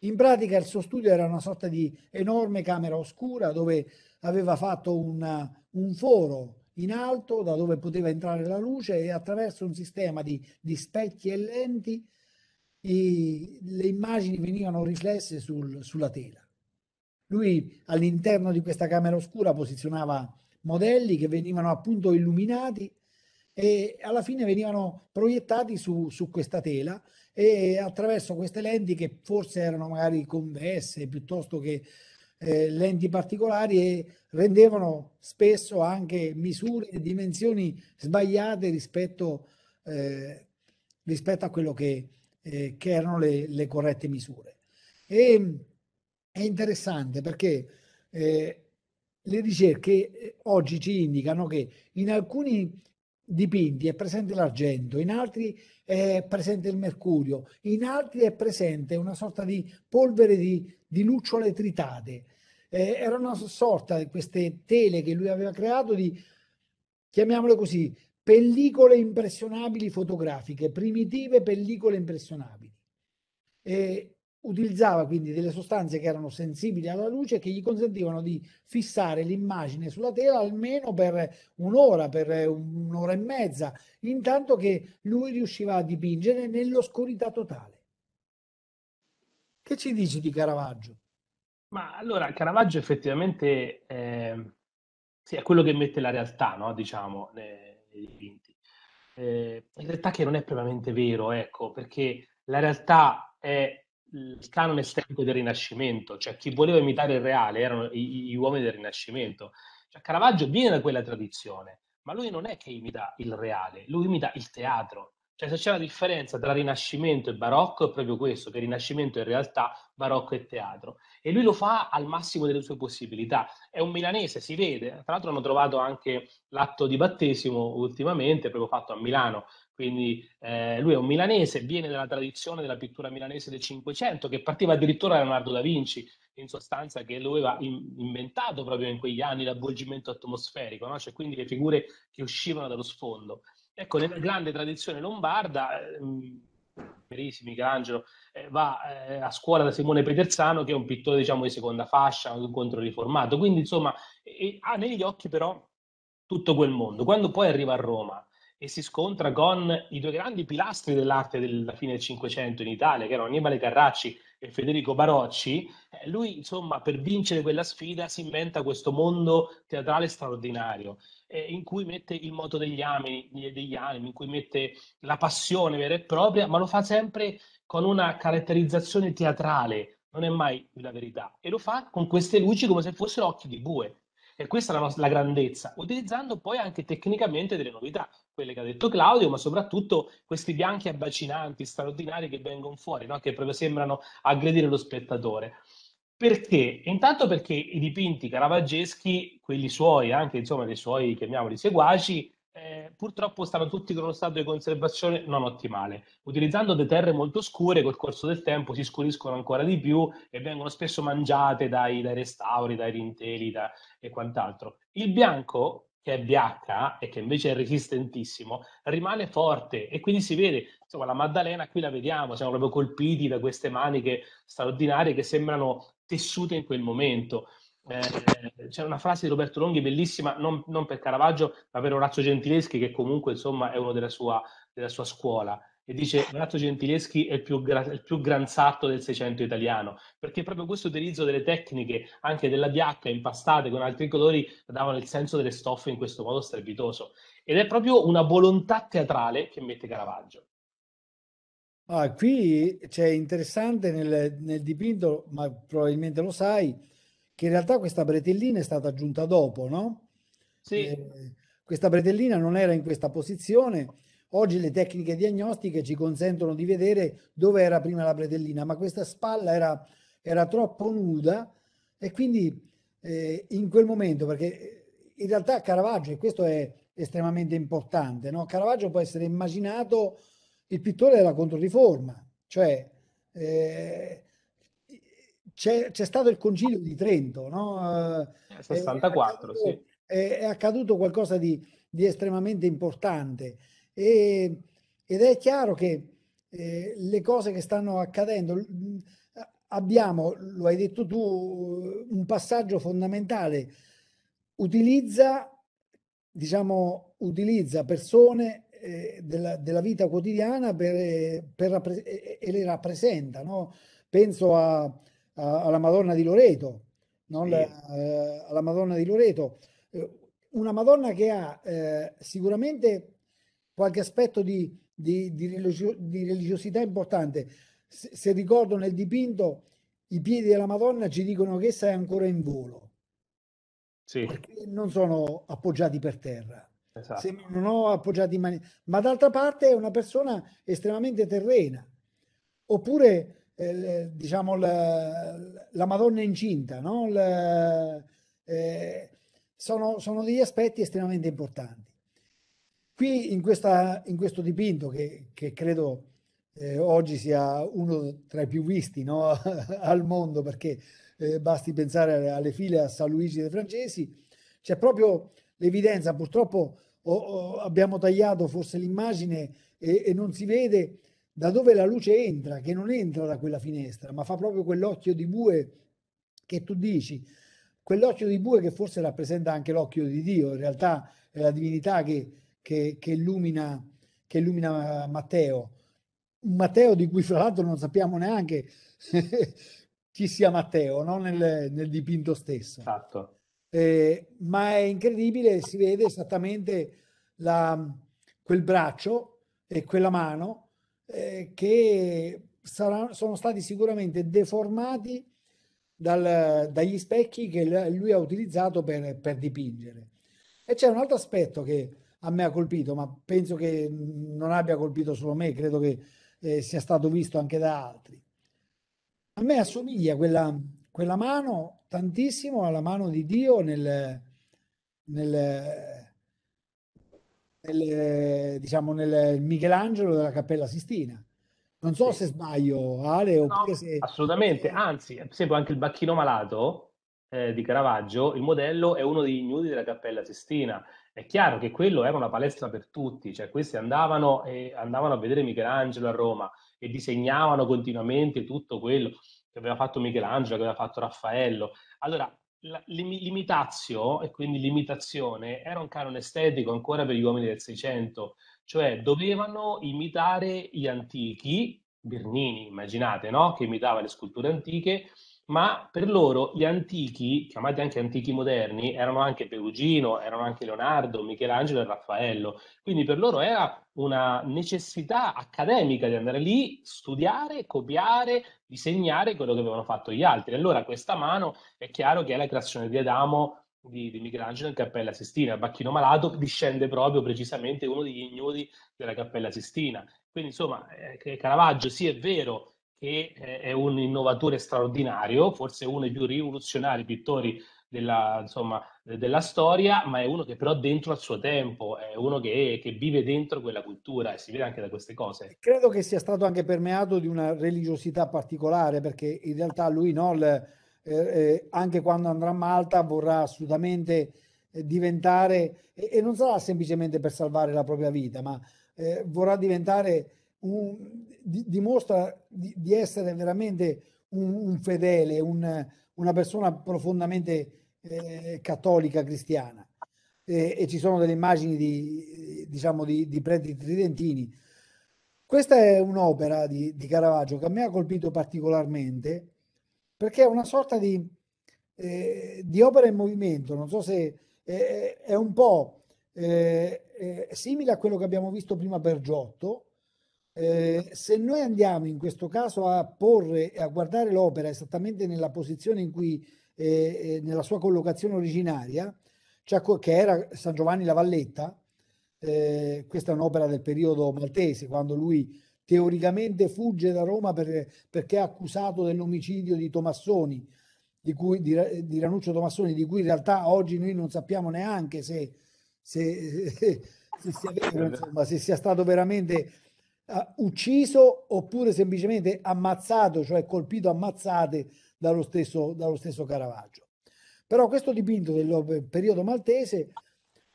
In pratica il suo studio era una sorta di enorme camera oscura dove aveva fatto una, un foro in alto da dove poteva entrare la luce e attraverso un sistema di, di specchi e lenti i, le immagini venivano riflesse sul, sulla tela. Lui all'interno di questa camera oscura posizionava modelli che venivano appunto illuminati e alla fine venivano proiettati su, su questa tela e attraverso queste lenti che forse erano magari convesse piuttosto che eh, lenti particolari e rendevano spesso anche misure e dimensioni sbagliate rispetto, eh, rispetto a quello che, eh, che erano le, le, corrette misure. E, è interessante perché eh, le ricerche oggi ci indicano che in alcuni dipinti è presente l'argento, in altri è presente il mercurio, in altri è presente una sorta di polvere di, di lucciole tritate. Eh, era una sorta di queste tele che lui aveva creato di, chiamiamole così, pellicole impressionabili fotografiche, primitive pellicole impressionabili. Eh, Utilizzava quindi delle sostanze che erano sensibili alla luce che gli consentivano di fissare l'immagine sulla tela almeno per un'ora, per un'ora e mezza, intanto che lui riusciva a dipingere nell'oscurità totale. Che ci dici di Caravaggio? Ma allora Caravaggio effettivamente eh, sì, è quello che mette la realtà, no? diciamo, nei, nei dipinti. Eh, in realtà che non è propriamente vero, ecco, perché la realtà è il canone estetico del Rinascimento, cioè chi voleva imitare il reale erano gli uomini del Rinascimento. Cioè, Caravaggio viene da quella tradizione, ma lui non è che imita il reale, lui imita il teatro. Cioè, se c'è una differenza tra Rinascimento e Barocco, è proprio questo, che Rinascimento è realtà, Barocco è teatro. E lui lo fa al massimo delle sue possibilità. È un milanese, si vede. Tra l'altro hanno trovato anche l'atto di battesimo ultimamente, proprio fatto a Milano, quindi eh, lui è un milanese, viene dalla tradizione della pittura milanese del Cinquecento, che partiva addirittura da Leonardo da Vinci, in sostanza che lo aveva in, inventato proprio in quegli anni l'avvolgimento atmosferico, no? cioè quindi le figure che uscivano dallo sfondo. Ecco, nella grande tradizione lombarda, eh, mm, Merisi, Michelangelo, eh, va eh, a scuola da Simone Peterzano, che è un pittore diciamo di seconda fascia, un controriformato, quindi insomma ha negli occhi però tutto quel mondo. Quando poi arriva a Roma, e si scontra con i due grandi pilastri dell'arte della fine del Cinquecento in Italia, che erano Annibale Carracci e Federico Barocci, eh, lui insomma per vincere quella sfida si inventa questo mondo teatrale straordinario eh, in cui mette il moto degli animi, degli animi, in cui mette la passione vera e propria, ma lo fa sempre con una caratterizzazione teatrale, non è mai la verità, e lo fa con queste luci come se fossero occhi di bue, e questa è la, la grandezza, utilizzando poi anche tecnicamente delle novità, quelle che ha detto Claudio, ma soprattutto questi bianchi abbacinanti, straordinari che vengono fuori, no? che proprio sembrano aggredire lo spettatore. Perché? Intanto perché i dipinti caravaggeschi, quelli suoi, anche insomma dei suoi, chiamiamoli seguaci, eh, purtroppo stanno tutti con uno stato di conservazione non ottimale. Utilizzando delle terre molto scure, col corso del tempo si scuriscono ancora di più e vengono spesso mangiate dai, dai restauri, dai rinteli da, e quant'altro. Il bianco, che è bianca e che invece è resistentissimo, rimane forte e quindi si vede, insomma, la Maddalena qui la vediamo, siamo proprio colpiti da queste maniche straordinarie che sembrano tessute in quel momento. Eh, c'è una frase di Roberto Longhi bellissima, non, non, per Caravaggio, ma per Orazio Gentileschi, che comunque insomma è uno della sua, della sua scuola. E dice Orazio Gentileschi è il più, gra- il più granzatto del Seicento italiano, perché proprio questo utilizzo delle tecniche, anche della biacca impastate con altri colori, davano il senso delle stoffe in questo modo strepitoso. Ed è proprio una volontà teatrale che mette Caravaggio. Ah, qui c'è cioè, interessante nel, nel dipinto, ma probabilmente lo sai, che in realtà questa bretellina è stata aggiunta dopo, no? Sì. Eh, questa bretellina non era in questa posizione. Oggi le tecniche diagnostiche ci consentono di vedere dove era prima la bretellina, ma questa spalla era, era troppo nuda e quindi eh, in quel momento, perché eh, in realtà Caravaggio, e questo è estremamente importante, no? Caravaggio può essere immaginato il pittore della Controriforma, cioè eh, c'è, c'è stato il concilio di Trento, no? 64, eh, è accaduto, sì. È, accaduto qualcosa di, di estremamente importante e, ed è chiaro che eh, le cose che stanno accadendo, abbiamo, lo hai detto tu, un passaggio fondamentale, utilizza, diciamo, utilizza persone eh, della, della, vita quotidiana per, eh, per, e le rappresenta. No? Penso a, alla Madonna di Loreto, non, eh, alla Madonna di Loreto, eh, una Madonna che ha eh, sicuramente qualche aspetto di, di, di, religio, di religiosità importante. Se, se, ricordo nel dipinto, i piedi della Madonna ci dicono che essa è ancora in volo, sì. non sono appoggiati per terra. Esatto. ho appoggiati in maniera, ma d'altra parte è una persona estremamente terrena. Oppure eh, diciamo, la, la, Madonna incinta, no? la, eh, sono, sono, degli aspetti estremamente importanti. Qui in, questa, in questo dipinto, che, che credo eh, oggi sia uno tra i più visti no? al mondo, perché eh, basti pensare alle file a San Luigi dei Francesi, c'è proprio l'evidenza, purtroppo oh, oh, abbiamo tagliato forse l'immagine e, e non si vede da dove la luce entra, che non entra da quella finestra, ma fa proprio quell'occhio di bue che tu dici, quell'occhio di bue che forse rappresenta anche l'occhio di Dio, in realtà è la divinità che, che, che, illumina, che illumina, eh, Matteo. Un Matteo di cui fra l'altro non sappiamo neanche chi sia Matteo no? nel, nel dipinto stesso. Esatto. Eh, ma è incredibile, si vede esattamente la, quel braccio e quella mano eh, che sarà, sono stati sicuramente deformati dal, dagli specchi che lui ha utilizzato per, per dipingere. E c'è un altro aspetto che a me ha colpito, ma penso che non abbia colpito solo me, credo che eh, sia stato visto anche da altri. A me assomiglia quella, quella mano tantissimo alla mano di Dio nel, nel nel, diciamo, nel Michelangelo della Cappella Sistina. Non so sì. se sbaglio, Ale, no, se... Assolutamente, anzi, per esempio anche il bacchino malato eh, di Caravaggio, il modello è uno degli ignudi della Cappella Sistina. È chiaro che quello era una palestra per tutti, cioè questi andavano, eh, andavano a vedere Michelangelo a Roma e disegnavano continuamente tutto quello che aveva fatto Michelangelo, che aveva fatto Raffaello. Allora, la, limitatio, e quindi limitazione, era un canone estetico ancora per gli uomini del Seicento, cioè dovevano imitare gli antichi, Bernini, immaginate, no? che imitava le sculture antiche, ma per loro gli antichi, chiamati anche antichi moderni, erano anche Perugino, erano anche Leonardo, Michelangelo e Raffaello. Quindi per loro era una necessità accademica di andare lì, studiare, copiare, disegnare quello che avevano fatto gli altri. Allora questa mano è chiaro che è la creazione di Adamo di, di Michelangelo in Cappella Sistina. Bacchino Malato discende proprio precisamente uno degli ignudi della Cappella Sistina. Quindi insomma, eh, Caravaggio sì è vero, che è un innovatore straordinario, forse uno dei più rivoluzionari pittori della, insomma, della, storia, ma è uno che però dentro al suo tempo, è uno che, che, vive dentro quella cultura e si vede anche da queste cose. Credo che sia stato anche permeato di una religiosità particolare, perché in realtà lui Noll, eh, eh anche quando andrà a Malta, vorrà assolutamente eh, diventare, e, e, non sarà semplicemente per salvare la propria vita, ma eh, vorrà diventare un, di, dimostra di, di, essere veramente un, un fedele, un, una persona profondamente eh, cattolica, cristiana. E, e, ci sono delle immagini di, diciamo, di, di preti tridentini. Questa è un'opera di, di, Caravaggio che a me ha colpito particolarmente perché è una sorta di, eh, di opera in movimento, non so se eh, è un po' eh, eh, simile a quello che abbiamo visto prima per Giotto, eh, se noi andiamo in questo caso a porre, a guardare l'opera esattamente nella posizione in cui, eh, eh nella sua collocazione originaria, cioè, che era San Giovanni la Valletta, eh, questa è un'opera del periodo maltese, quando lui teoricamente fugge da Roma per, perché è accusato dell'omicidio di Tomassoni, di, cui, di, di, Ranuccio Tomassoni, di cui in realtà oggi noi non sappiamo neanche se, se, se, se sia, vero, insomma, sia stato veramente ucciso oppure semplicemente ammazzato, cioè colpito ammazzate dallo stesso, dallo stesso Caravaggio. Però questo dipinto del periodo maltese,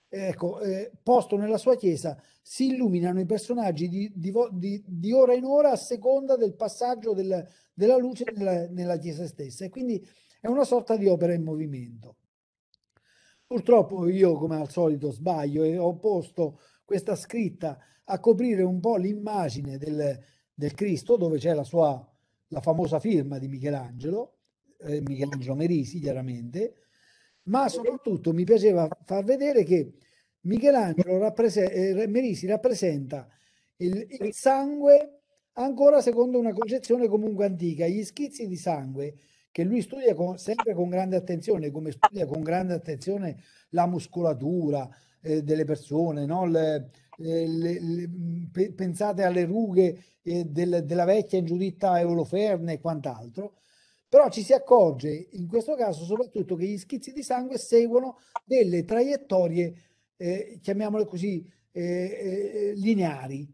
ecco, eh, posto nella sua chiesa, si illuminano i personaggi di, di, di, ora in ora a seconda del passaggio del, della luce nella, nella chiesa stessa e quindi è una sorta di opera in movimento. Purtroppo io, come al solito, sbaglio e ho posto questa scritta a coprire un po' l'immagine del, del Cristo, dove c'è la sua la famosa firma di Michelangelo, eh, Michelangelo Merisi chiaramente, ma soprattutto mi piaceva far vedere che Michelangelo rapprese- eh, Merisi rappresenta il, il, sangue ancora secondo una concezione comunque antica, gli schizzi di sangue che lui studia con, sempre con grande attenzione, come studia con grande attenzione la muscolatura eh, delle persone, no? Le, eh, le, le, pe, pensate alle rughe eh, del, della vecchia ingiuritta Euloferne e quant'altro, però ci si accorge in questo caso soprattutto che gli schizzi di sangue seguono delle traiettorie, eh, chiamiamole così, eh, eh, lineari.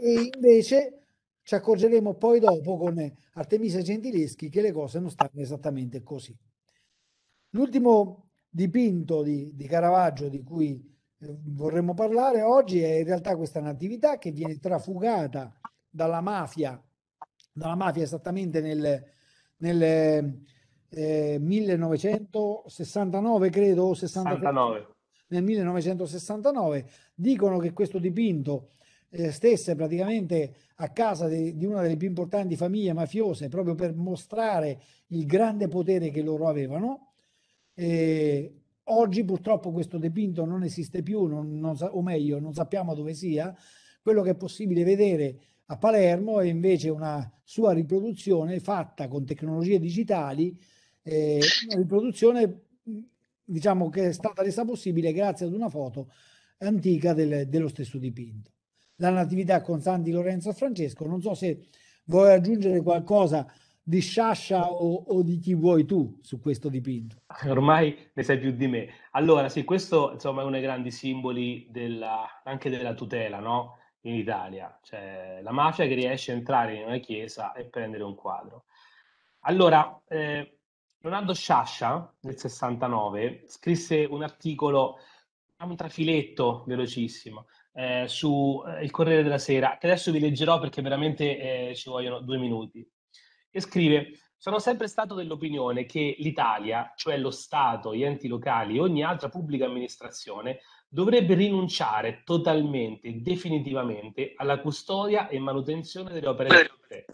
E invece ci accorgeremo poi dopo con Artemisa Gentileschi che le cose non stanno esattamente così. L'ultimo dipinto di, di Caravaggio di cui vorremmo parlare oggi è in realtà questa natività che viene trafugata dalla mafia, dalla mafia esattamente nel, nel eh, 1969 credo, o 69, nel 1969, dicono che questo dipinto eh, stesse praticamente a casa di, di una delle più importanti famiglie mafiose proprio per mostrare il grande potere che loro avevano. Eh, Oggi purtroppo questo dipinto non esiste più, non, non, o meglio, non sappiamo dove sia. Quello che è possibile vedere a Palermo è invece una sua riproduzione fatta con tecnologie digitali, eh, una riproduzione diciamo che è stata resa possibile grazie ad una foto antica del, dello stesso dipinto. La Natività con Santi Lorenzo Francesco, non so se vuoi aggiungere qualcosa di Sciascia o, o, di chi vuoi tu su questo dipinto? Ormai ne sai più di me. Allora, sì, questo insomma è uno dei grandi simboli della, anche della tutela, no? In Italia, cioè la mafia che riesce a entrare in una chiesa e prendere un quadro. Allora, eh, Leonardo Sciascia nel 69 scrisse un articolo, diciamo, un trafiletto velocissimo, eh, su eh, Il Corriere della Sera, che adesso vi leggerò perché veramente eh, ci vogliono due minuti e scrive sono sempre stato dell'opinione che l'Italia, cioè lo Stato, gli enti locali e ogni altra pubblica amministrazione, dovrebbe rinunciare totalmente e definitivamente alla custodia e manutenzione delle opere d'arte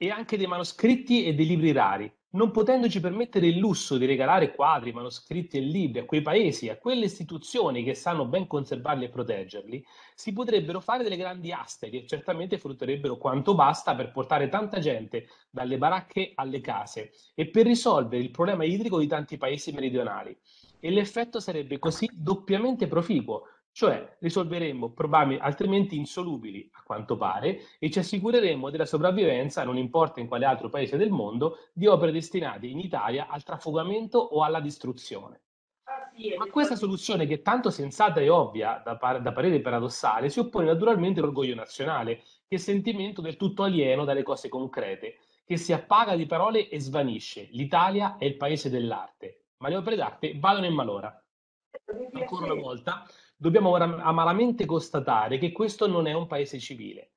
e anche dei manoscritti e dei libri rari, non potendoci permettere il lusso di regalare quadri, manoscritti e libri a quei paesi, a quelle istituzioni che sanno ben conservarli e proteggerli, si potrebbero fare delle grandi aste che certamente frutterebbero quanto basta per portare tanta gente dalle baracche alle case e per risolvere il problema idrico di tanti paesi meridionali. E l'effetto sarebbe così doppiamente proficuo, cioè risolveremmo problemi altrimenti insolubili, a quanto pare, e ci assicureremmo della sopravvivenza, non importa in quale altro paese del mondo, di opere destinate in Italia al trafugamento o alla distruzione. Ma questa soluzione, che è tanto sensata e ovvia da, par- da parere paradossale, si oppone naturalmente all'orgoglio nazionale, che è sentimento del tutto alieno dalle cose concrete, che si appaga di parole e svanisce. L'Italia è il paese dell'arte, ma le opere d'arte vadano in malora. Ancora una volta, dobbiamo amaramente constatare che questo non è un paese civile.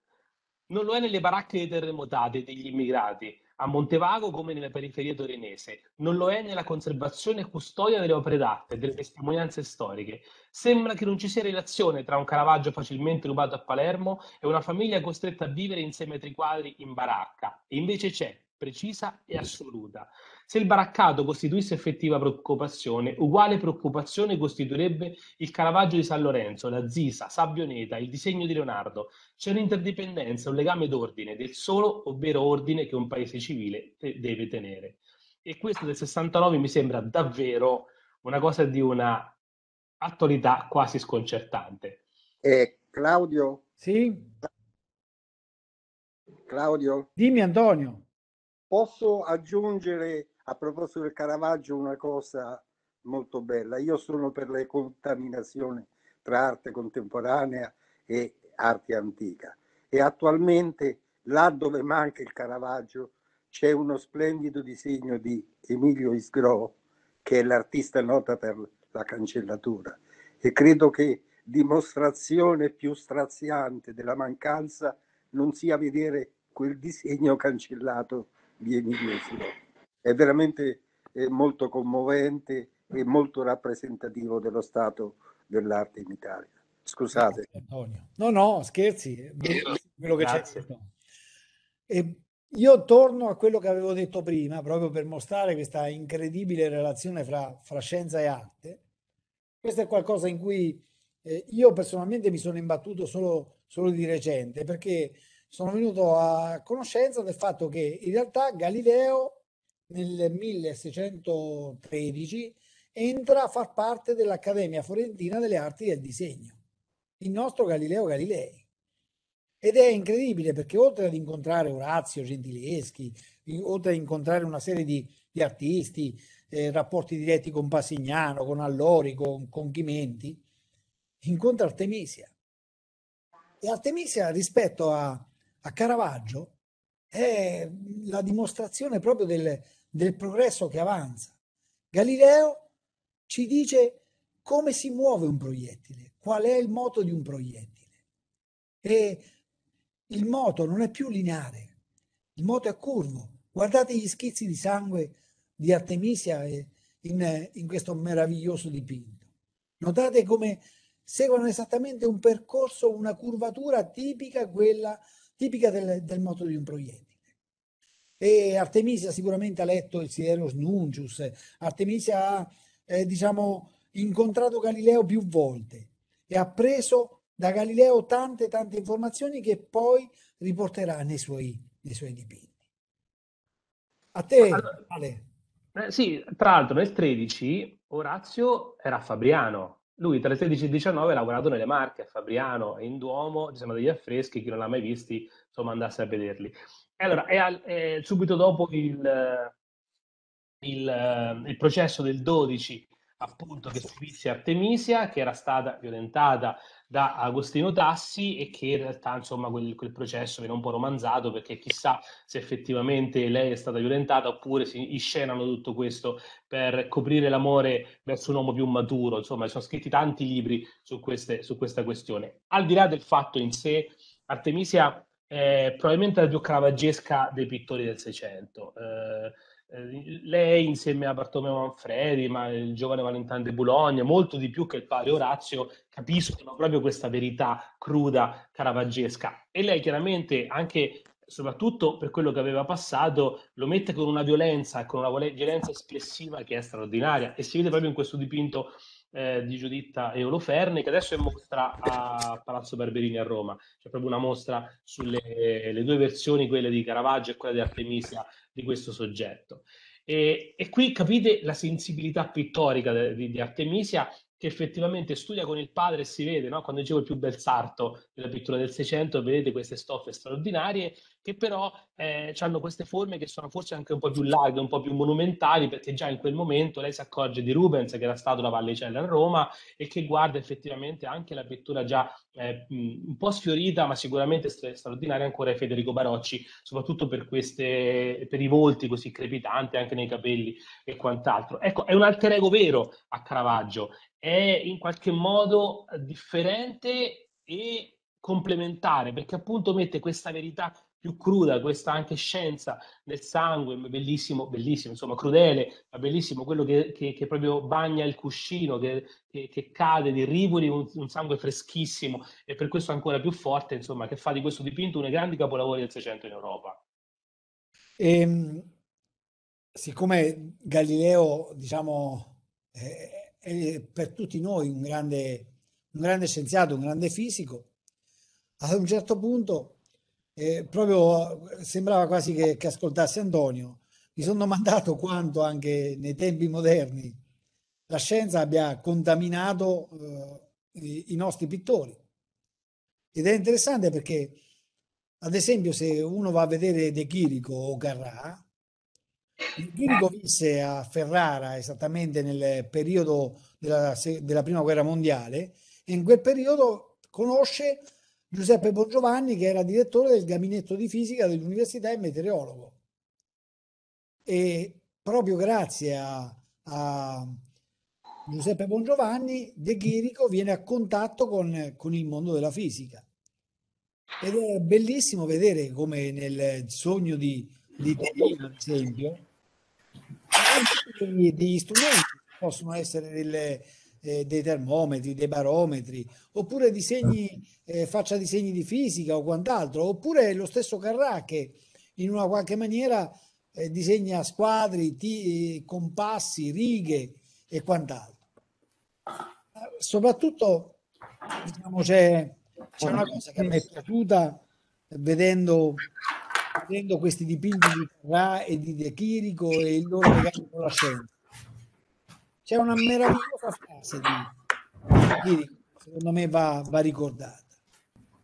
Non lo è nelle baracche dei terremotate degli immigrati, a Montevago come nella periferia torinese, non lo è nella conservazione e custodia delle opere d'arte e delle testimonianze storiche. Sembra che non ci sia relazione tra un Caravaggio facilmente rubato a Palermo e una famiglia costretta a vivere insieme a metri quadri in baracca, e invece c'è, precisa e assoluta. Se il baraccato costituisse effettiva preoccupazione, uguale preoccupazione costituirebbe il Caravaggio di San Lorenzo, la Zisa, Sabbioneta, il disegno di Leonardo. C'è un'interdipendenza, un legame d'ordine, del solo, ovvero ordine che un paese civile eh, deve tenere. E questo del 69 mi sembra davvero una cosa di una attualità quasi sconcertante. Eh, Claudio? Sì? Claudio? Dimmi Antonio. Posso aggiungere a proposito del Caravaggio una cosa molto bella. Io sono per le contaminazioni tra arte contemporanea e arte antica e attualmente là dove manca il Caravaggio c'è uno splendido disegno di Emilio Isgro che è l'artista nota per la cancellatura e credo che dimostrazione più straziante della mancanza non sia vedere quel disegno cancellato di Emilio Isgro. È veramente eh, molto commovente e molto rappresentativo dello stato dell'arte in Italia. Scusate. Antonio. No, no, scherzi. Eh, quello che c'è. E io torno a quello che avevo detto prima, proprio per mostrare questa incredibile relazione fra, fra scienza e arte. Questo è qualcosa in cui eh, io personalmente mi sono imbattuto solo, solo di recente, perché sono venuto a conoscenza del fatto che in realtà Galileo nel 1613 entra a far parte dell'Accademia Fiorentina delle Arti del Disegno, il nostro Galileo Galilei. Ed è incredibile perché oltre ad incontrare Orazio Gentileschi, oltre ad incontrare una serie di, di artisti, eh, rapporti diretti con Pasignano, con Allori, con, con Chimenti, incontra Artemisia. E Artemisia rispetto a, a Caravaggio è la dimostrazione proprio del, del progresso che avanza. Galileo ci dice come si muove un proiettile, qual è il moto di un proiettile. E il moto non è più lineare, il moto è curvo. Guardate gli schizzi di sangue di Artemisia eh, in, eh, in questo meraviglioso dipinto. Notate come seguono esattamente un percorso, una curvatura tipica, quella, tipica del, del moto di un proiettile. E Artemisia sicuramente ha letto il Sidereus Nuncius, Artemisia ha eh, diciamo, incontrato Galileo più volte e ha preso da Galileo tante tante informazioni che poi riporterà nei suoi, nei suoi dipinti. A te, allora, Ale. Eh, sì, tra l'altro nel 13 Orazio era Fabriano, lui tra il 13 e il 19 ha lavorato nelle Marche, a Fabriano in Duomo, ci sono degli affreschi, chi non l'ha mai visti, insomma andasse a vederli allora, è al, è subito dopo il, il, il, processo del 12, appunto, che subisse Artemisia, che era stata violentata da Agostino Tassi e che in realtà, insomma, quel, quel processo viene un po' romanzato perché chissà se effettivamente lei è stata violentata oppure si iscenano tutto questo per coprire l'amore verso un uomo più maturo. Insomma, ci sono scritti tanti libri su, queste, su questa questione. Al di là del fatto in sé, Artemisia eh, probabilmente la più caravaggesca dei pittori del Seicento. Eh, eh, lei insieme a Bartolomeo Manfredi, ma il giovane Valentano di Bologna, molto di più che il padre Orazio, capiscono proprio questa verità cruda, caravaggesca. E lei chiaramente anche soprattutto per quello che aveva passato, lo mette con una violenza, con una violenza espressiva che è straordinaria e si vede proprio in questo dipinto eh, di Giuditta e Oloferne, che adesso è mostra a Palazzo Barberini a Roma. C'è proprio una mostra sulle due versioni, quella di Caravaggio e quella di Artemisia, di questo soggetto. E, e qui capite la sensibilità pittorica de, di, di Artemisia che effettivamente studia con il padre e si vede, no? quando dicevo il più bel sarto della pittura del Seicento, vedete queste stoffe straordinarie che però eh, hanno queste forme che sono forse anche un po' più larghe, un po' più monumentali, perché già in quel momento lei si accorge di Rubens, che era stato la Vallicella a Roma, e che guarda effettivamente anche la pittura già eh, un po' sfiorita, ma sicuramente straordinaria ancora di Federico Barocci, soprattutto per, queste, per i volti così crepitanti, anche nei capelli e quant'altro. Ecco, è un alter ego vero a Caravaggio, è in qualche modo differente e complementare perché appunto mette questa verità più cruda, questa anche scienza del sangue, bellissimo, bellissimo, insomma crudele, ma bellissimo, quello che, che, che proprio bagna il cuscino, che, che cade di rivoli, un, un, sangue freschissimo e per questo ancora più forte, insomma, che fa di questo dipinto uno dei grandi capolavori del Seicento in Europa. E, ehm, siccome Galileo, diciamo, è, è per tutti noi un grande, un grande scienziato, un grande fisico, ad un certo punto eh, proprio sembrava quasi che, che ascoltasse Antonio. Mi sono domandato quanto anche nei tempi moderni la scienza abbia contaminato eh, i, i nostri pittori. Ed è interessante perché, ad esempio, se uno va a vedere De Chirico o Carrà, De Chirico visse a Ferrara esattamente nel periodo della, della prima guerra mondiale e in quel periodo conosce Giuseppe Bongiovanni, che era direttore del gabinetto di fisica dell'università e meteorologo. E proprio grazie a, a Giuseppe Bongiovanni, De Chirico viene a contatto con, con, il mondo della fisica. Ed è bellissimo vedere come nel sogno di, di Terina, ad esempio, degli, degli strumenti possono essere delle, eh, dei termometri, dei barometri, oppure disegni, eh, faccia disegni di fisica o quant'altro, oppure lo stesso Carrà che in una qualche maniera eh, disegna squadri, ti, eh, compassi, righe e quant'altro. Eh, soprattutto diciamo, c'è, c'è una cosa che mi è piaciuta vedendo vedendo questi dipinti di Carrà e di De Chirico e il loro legame con la scienza. C'è una meravigliosa frase di, di secondo me va, va ricordata.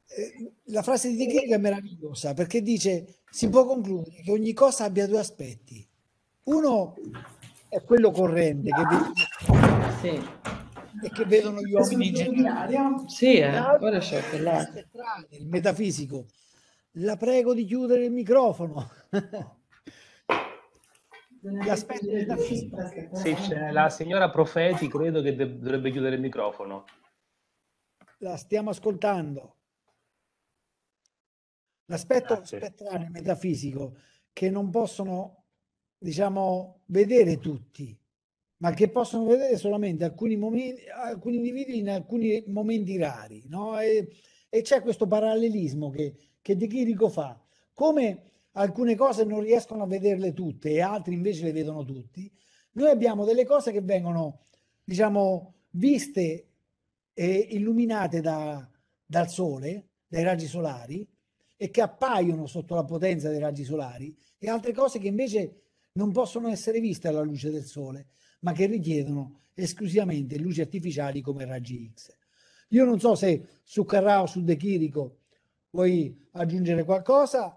Eh, la frase di Chirico è meravigliosa perché dice si può concludere che ogni cosa abbia due aspetti. Uno è quello corrente che vedono, sì. e che vedono gli uomini in generale. Sì, eh, ora c'è il metafisico. La prego di chiudere il microfono. Ti aspetto da Sì, c'è la signora Profeti, credo che dovrebbe chiudere il microfono. La stiamo ascoltando. L'aspetto Grazie. spettrale metafisico che non possono, diciamo, vedere tutti, ma che possono vedere solamente alcuni, momenti, alcuni individui in alcuni momenti rari. No? E, e c'è questo parallelismo che, che De Chirico fa. Come alcune cose non riescono a vederle tutte e altri invece le vedono tutti, noi abbiamo delle cose che vengono, diciamo, viste e illuminate da, dal sole, dai raggi solari, e che appaiono sotto la potenza dei raggi solari, e altre cose che invece non possono essere viste alla luce del sole, ma che richiedono esclusivamente luci artificiali come raggi X. Io non so se su Carrao o su De Chirico vuoi aggiungere qualcosa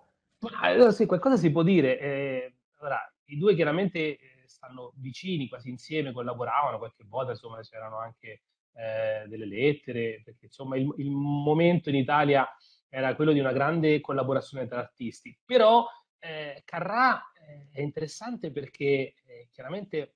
allora, sì, qualcosa si può dire. Eh, allora, I due chiaramente eh, stanno vicini, quasi insieme, collaboravano qualche volta, insomma c'erano anche eh, delle lettere, perché insomma il, il, momento in Italia era quello di una grande collaborazione tra artisti. Però eh, Carrà eh, è interessante perché eh, chiaramente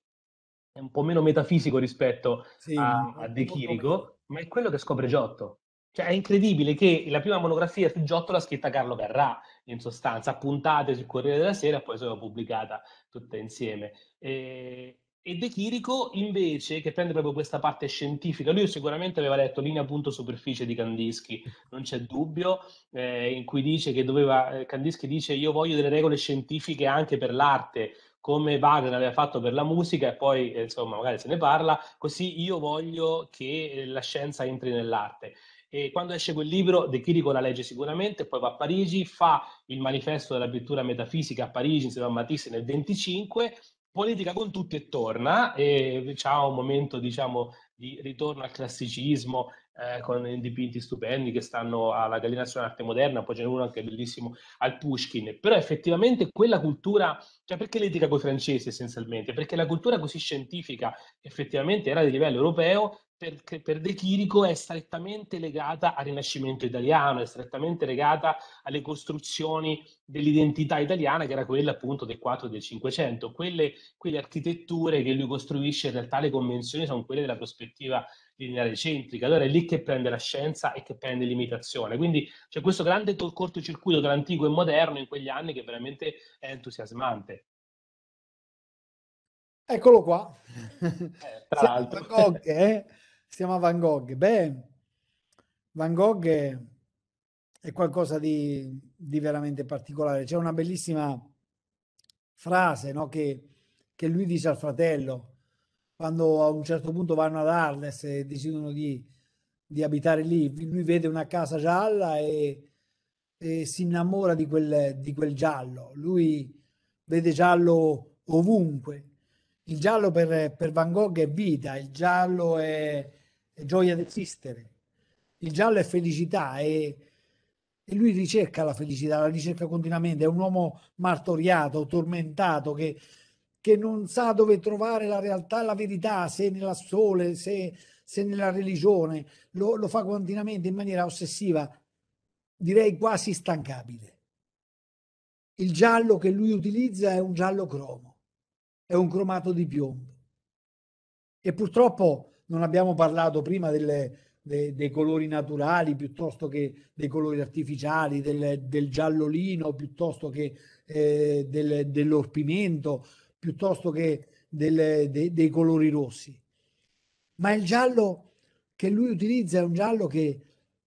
è un po' meno metafisico rispetto sì, a, a De Chirico, ma è quello che scopre Giotto. Cioè è incredibile che la prima monografia su Giotto l'ha scritta Carlo Carrà, in sostanza, puntate sul Corriere della Sera, e poi sono pubblicata tutte insieme. E, e De Chirico invece, che prende proprio questa parte scientifica, lui sicuramente aveva letto linea punto superficie di Kandinsky, non c'è dubbio, eh, in cui dice che doveva, eh, Kandinsky dice io voglio delle regole scientifiche anche per l'arte, come Wagner aveva fatto per la musica e poi eh, insomma magari se ne parla, così io voglio che eh, la scienza entri nell'arte. E quando esce quel libro, De Chirico la legge sicuramente, poi va a Parigi, fa il manifesto della pittura metafisica a Parigi insieme a Matisse nel 25, politica con tutti e torna, e ha un momento diciamo, di ritorno al classicismo eh, con dipinti stupendi che stanno alla Galleria Nazionale Arte Moderna, poi c'è uno anche bellissimo al Pushkin, però effettivamente quella cultura, cioè perché l'etica con i francesi essenzialmente? Perché la cultura così scientifica effettivamente era di livello europeo per, per De Chirico è strettamente legata al Rinascimento italiano, è strettamente legata alle costruzioni dell'identità italiana, che era quella appunto del 4 e del 500. Quelle, quelle architetture che lui costruisce, in realtà le convenzioni sono quelle della prospettiva lineare centrica, allora è lì che prende la scienza e che prende l'imitazione. Quindi c'è questo grande cortocircuito tra antico e moderno in quegli anni che veramente è entusiasmante. Eccolo qua. Eh, tra l'altro. Gogh, eh? Stiamo a Van Gogh. Beh, Van Gogh è, è qualcosa di, di, veramente particolare. C'è una bellissima frase no, che, che lui dice al fratello quando a un certo punto vanno ad Arles e decidono di, di abitare lì, lui vede una casa gialla e, e si innamora di quel, di quel, giallo. Lui vede giallo ovunque. Il giallo per, per Van Gogh è vita, il giallo è, è gioia d'esistere. Il giallo è felicità e, e lui ricerca la felicità, la ricerca continuamente. È un uomo martoriato, tormentato, che, che non sa dove trovare la realtà la verità, se nella sole, se, se nella religione. Lo, lo fa continuamente in maniera ossessiva, direi quasi stancabile. Il giallo che lui utilizza è un giallo cromo, è un cromato di piombo. E purtroppo non abbiamo parlato prima delle, de, dei colori naturali piuttosto che dei colori artificiali, del, del giallolino piuttosto che eh, del, dell'orpimento, piuttosto che del, de, dei colori rossi. Ma il giallo che lui utilizza è un giallo che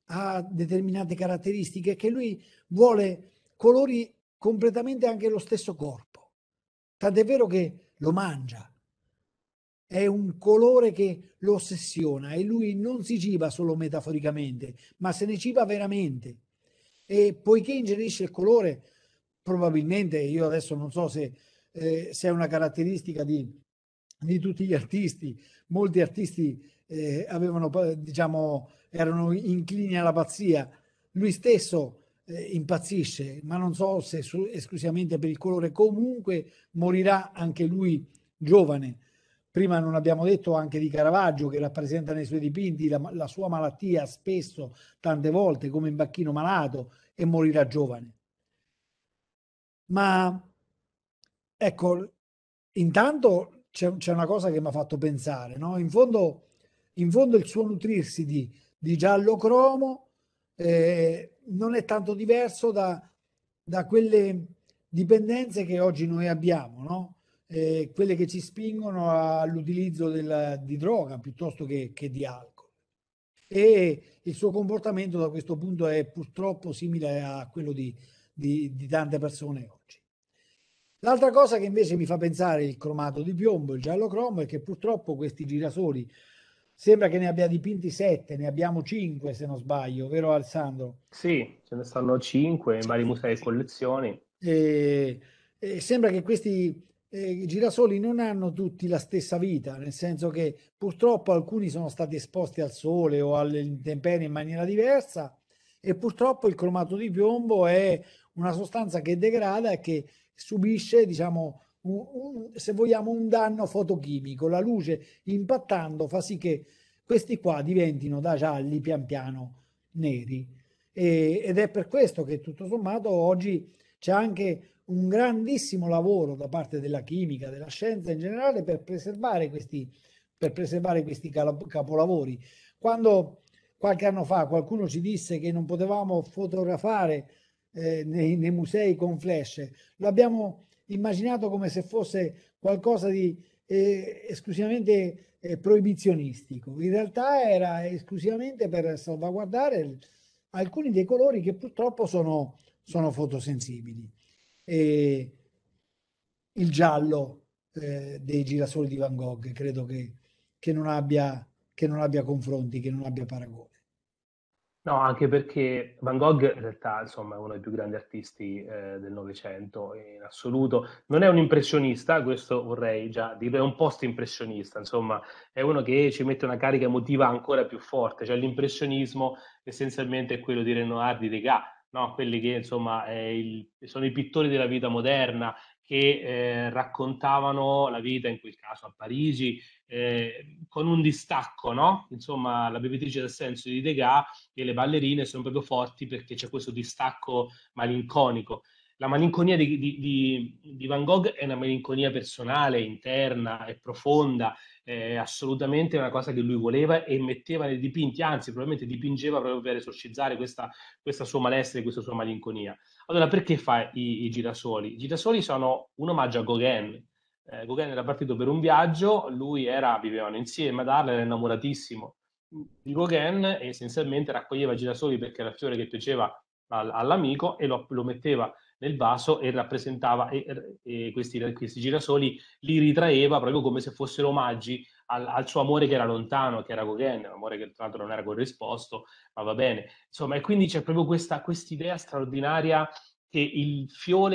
ha determinate caratteristiche che lui vuole colori completamente anche lo stesso corpo. Tant'è vero che lo mangia, è un colore che lo ossessiona e lui non si ciba solo metaforicamente, ma se ne ciba veramente. E poiché ingerisce il colore, probabilmente, io adesso non so se, eh, se è una caratteristica di, di, tutti gli artisti, molti artisti eh, avevano, diciamo, erano inclini alla pazzia, lui stesso eh, impazzisce, ma non so se su, esclusivamente per il colore, comunque morirà anche lui giovane Prima non abbiamo detto anche di Caravaggio che rappresenta nei suoi dipinti la, la sua malattia spesso, tante volte, come in Bacchino malato e morirà giovane. Ma ecco, intanto c'è, una cosa che mi ha fatto pensare, no? in, fondo, in fondo, il suo nutrirsi di, di giallo cromo eh, non è tanto diverso da, da, quelle dipendenze che oggi noi abbiamo, no? eh, quelle che ci spingono all'utilizzo della, di droga piuttosto che, che, di alcol. E il suo comportamento da questo punto è purtroppo simile a quello di, di, di tante persone oggi. L'altra cosa che invece mi fa pensare il cromato di piombo, il giallo cromo, è che purtroppo questi girasoli sembra che ne abbia dipinti sette, ne abbiamo cinque se non sbaglio, vero Alessandro? Sì, ce ne stanno cinque in vari musei e collezioni. E, e sembra che questi eh, i girasoli non hanno tutti la stessa vita, nel senso che purtroppo alcuni sono stati esposti al sole o alle intemperie in maniera diversa e purtroppo il cromato di piombo è una sostanza che degrada e che subisce, diciamo, un, un, se vogliamo, un danno fotochimico. La luce impattando fa sì che questi qua diventino da gialli pian piano neri. E, ed è per questo che tutto sommato oggi c'è anche un grandissimo lavoro da parte della chimica, della scienza in generale per preservare questi, per preservare questi capolavori. Quando qualche anno fa qualcuno ci disse che non potevamo fotografare eh, nei, nei, musei con flash, lo abbiamo immaginato come se fosse qualcosa di eh, esclusivamente eh, proibizionistico. In realtà era esclusivamente per salvaguardare alcuni dei colori che purtroppo sono, sono fotosensibili e il giallo eh, dei girasoli di Van Gogh, credo che, che, non abbia, che non abbia confronti, che non abbia paragone. No, anche perché Van Gogh in realtà insomma, è uno dei più grandi artisti eh, del Novecento in assoluto. Non è un impressionista, questo vorrei già dire, è un post-impressionista, insomma, è uno che ci mette una carica emotiva ancora più forte. Cioè l'impressionismo essenzialmente è quello di Renoir, di Degas, no? quelli che insomma il, sono i pittori della vita moderna che eh, raccontavano la vita, in quel caso a Parigi, eh, con un distacco, no? Insomma, la bevitrice del senso di Degas e le ballerine sono proprio forti perché c'è questo distacco malinconico. La malinconia di, di, di, di Van Gogh è una malinconia personale, interna e profonda, eh, assolutamente una cosa che lui voleva e metteva nei dipinti, anzi probabilmente dipingeva proprio per esorcizzare questa, questa sua malessere, questa sua malinconia. Allora perché fa i, i girasoli? I girasoli sono un omaggio a Gauguin. Eh, Gauguin era partito per un viaggio, lui era, vivevano insieme ad Arles, era innamoratissimo di Gauguin e essenzialmente raccoglieva girasoli perché era il fiore che piaceva all'amico e lo, lo metteva nel vaso e rappresentava e, e questi, questi, girasoli li ritraeva proprio come se fossero omaggi al, al, suo amore che era lontano, che era Gauguin, un amore che tra l'altro non era corrisposto, ma va bene. Insomma, e quindi c'è proprio questa idea straordinaria che il,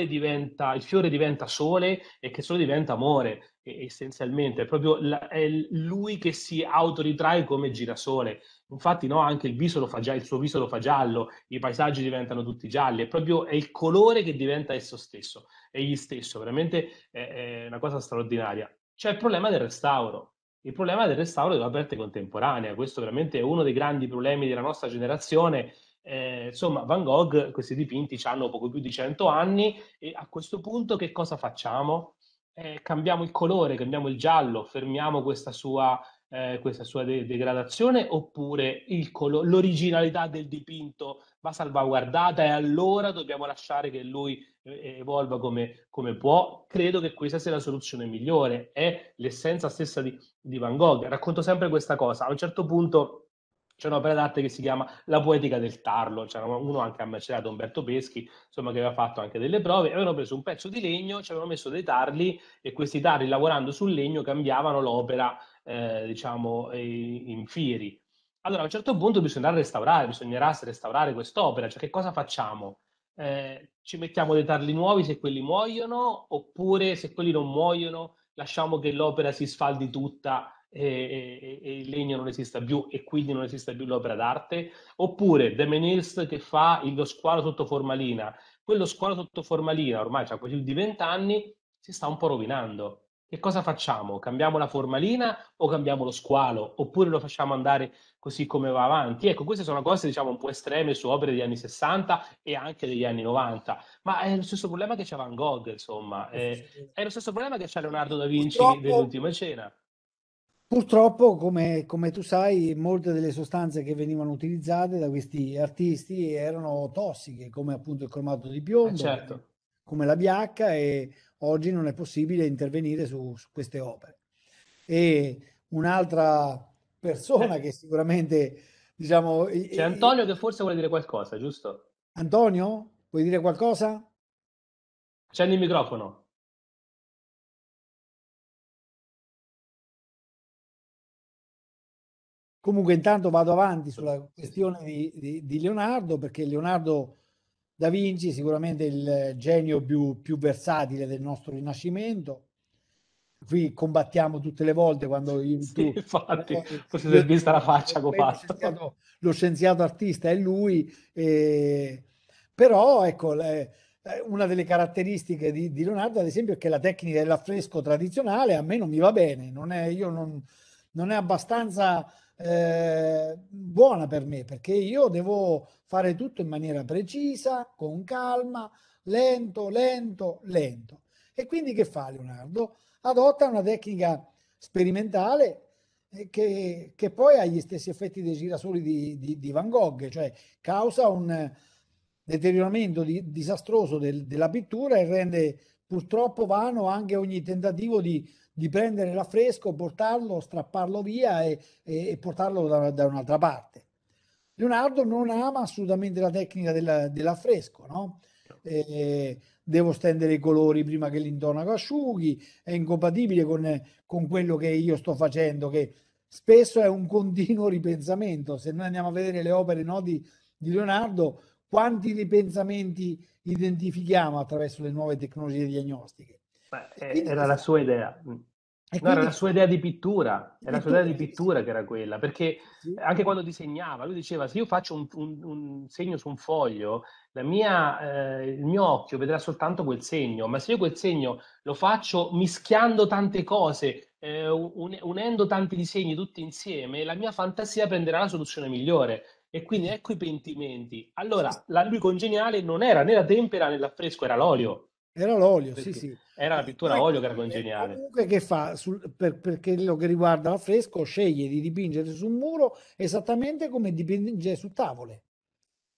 diventa, il fiore diventa sole e che solo diventa amore essenzialmente, è proprio la, è lui che si autoritrae come girasole. Infatti, no, anche il, viso lo fa già, il suo viso lo fa giallo, i paesaggi diventano tutti gialli, è proprio è il colore che diventa esso stesso, egli stesso, veramente è, è una cosa straordinaria. C'è il problema del restauro, il problema del restauro della parte contemporanea, questo veramente è uno dei grandi problemi della nostra generazione, eh, insomma, Van Gogh, questi dipinti hanno poco più di 100 anni e a questo punto che cosa facciamo? eh, cambiamo il colore, cambiamo il giallo, fermiamo questa sua, eh, questa sua de- degradazione, oppure colo- l'originalità del dipinto va salvaguardata e allora dobbiamo lasciare che lui eh, evolva come, come, può. Credo che questa sia la soluzione migliore, è l'essenza stessa di, di Van Gogh. Racconto sempre questa cosa, a un certo punto c'è un'opera d'arte che si chiama La poetica del tarlo, c'era uno anche a Macerato, Umberto Peschi, insomma, che aveva fatto anche delle prove, avevano preso un pezzo di legno, ci avevano messo dei tarli e questi tarli lavorando sul legno cambiavano l'opera, eh, diciamo, eh, in fieri. Allora a un certo punto bisognerà restaurare, bisognerà restaurare quest'opera, cioè che cosa facciamo? Eh, ci mettiamo dei tarli nuovi se quelli muoiono oppure se quelli non muoiono lasciamo che l'opera si sfaldi tutta e, e, e, il legno non esista più e quindi non esiste più l'opera d'arte, oppure The Menils che fa lo squalo sotto formalina. Quello squalo sotto formalina ormai ha più di vent'anni, si sta un po' rovinando. Che cosa facciamo? Cambiamo la formalina o cambiamo lo squalo? Oppure lo facciamo andare così come va avanti? Ecco, queste sono cose diciamo un po' estreme su opere degli anni 60 e anche degli anni 90, ma è lo stesso problema che c'è Van Gogh, insomma, è, eh, eh, è lo stesso problema che c'è Leonardo da Vinci Purtroppo... dell'ultima cena Purtroppo, come, come, tu sai, molte delle sostanze che venivano utilizzate da questi artisti erano tossiche, come appunto il cromato di eh, piombo, eh certo. come la biacca, e oggi non è possibile intervenire su, su queste opere. E un'altra persona eh. che sicuramente, diciamo... C'è Antonio che forse vuole dire qualcosa, giusto? Antonio, vuoi dire qualcosa? Accendi il microfono. Comunque intanto vado avanti sulla questione di, di, di, Leonardo, perché Leonardo da Vinci è sicuramente il genio più, più versatile del nostro Rinascimento. Qui combattiamo tutte le volte quando sì, tu, infatti, eh, forse si è vista la faccia che ho fatto. lo scienziato artista è lui, eh, però ecco, le, eh, una delle caratteristiche di, di, Leonardo ad esempio è che la tecnica dell'affresco tradizionale a me non mi va bene, non è, io non, non è abbastanza eh, buona per me perché io devo fare tutto in maniera precisa, con calma, lento, lento, lento. E quindi che fa Leonardo? Adotta una tecnica sperimentale eh, che, che poi ha gli stessi effetti dei girasoli di, di, di Van Gogh, cioè causa un deterioramento di, disastroso del, della pittura e rende purtroppo vano anche ogni tentativo di di prendere l'affresco, portarlo, strapparlo via e, e, e portarlo da, da un'altra parte. Leonardo non ama assolutamente la tecnica della, dell'affresco, no? Eh, devo stendere i colori prima che l'intonaco asciughi, è incompatibile con, con, quello che io sto facendo, che spesso è un continuo ripensamento. Se noi andiamo a vedere le opere no, di, di, Leonardo, quanti ripensamenti identifichiamo attraverso le nuove tecnologie diagnostiche? Beh, eh, era la sua idea. Mm. No, quindi... era la sua idea di pittura, era la sua idea di pittura che era quella, perché anche quando disegnava, lui diceva se io faccio un, un, un segno su un foglio, mia, eh, il mio occhio vedrà soltanto quel segno, ma se io quel segno lo faccio mischiando tante cose, eh, un, unendo tanti disegni tutti insieme, la mia fantasia prenderà la soluzione migliore. E quindi ecco i pentimenti. Allora, la lui congeniale non era né la tempera né l'affresco, era l'olio. Era l'olio, perché sì, sì. Era la eh, pittura a olio che era congeniale. Comunque che fa, sul, per, perché quello che riguarda l'affresco, sceglie di dipingere su un muro esattamente come dipinge su tavole.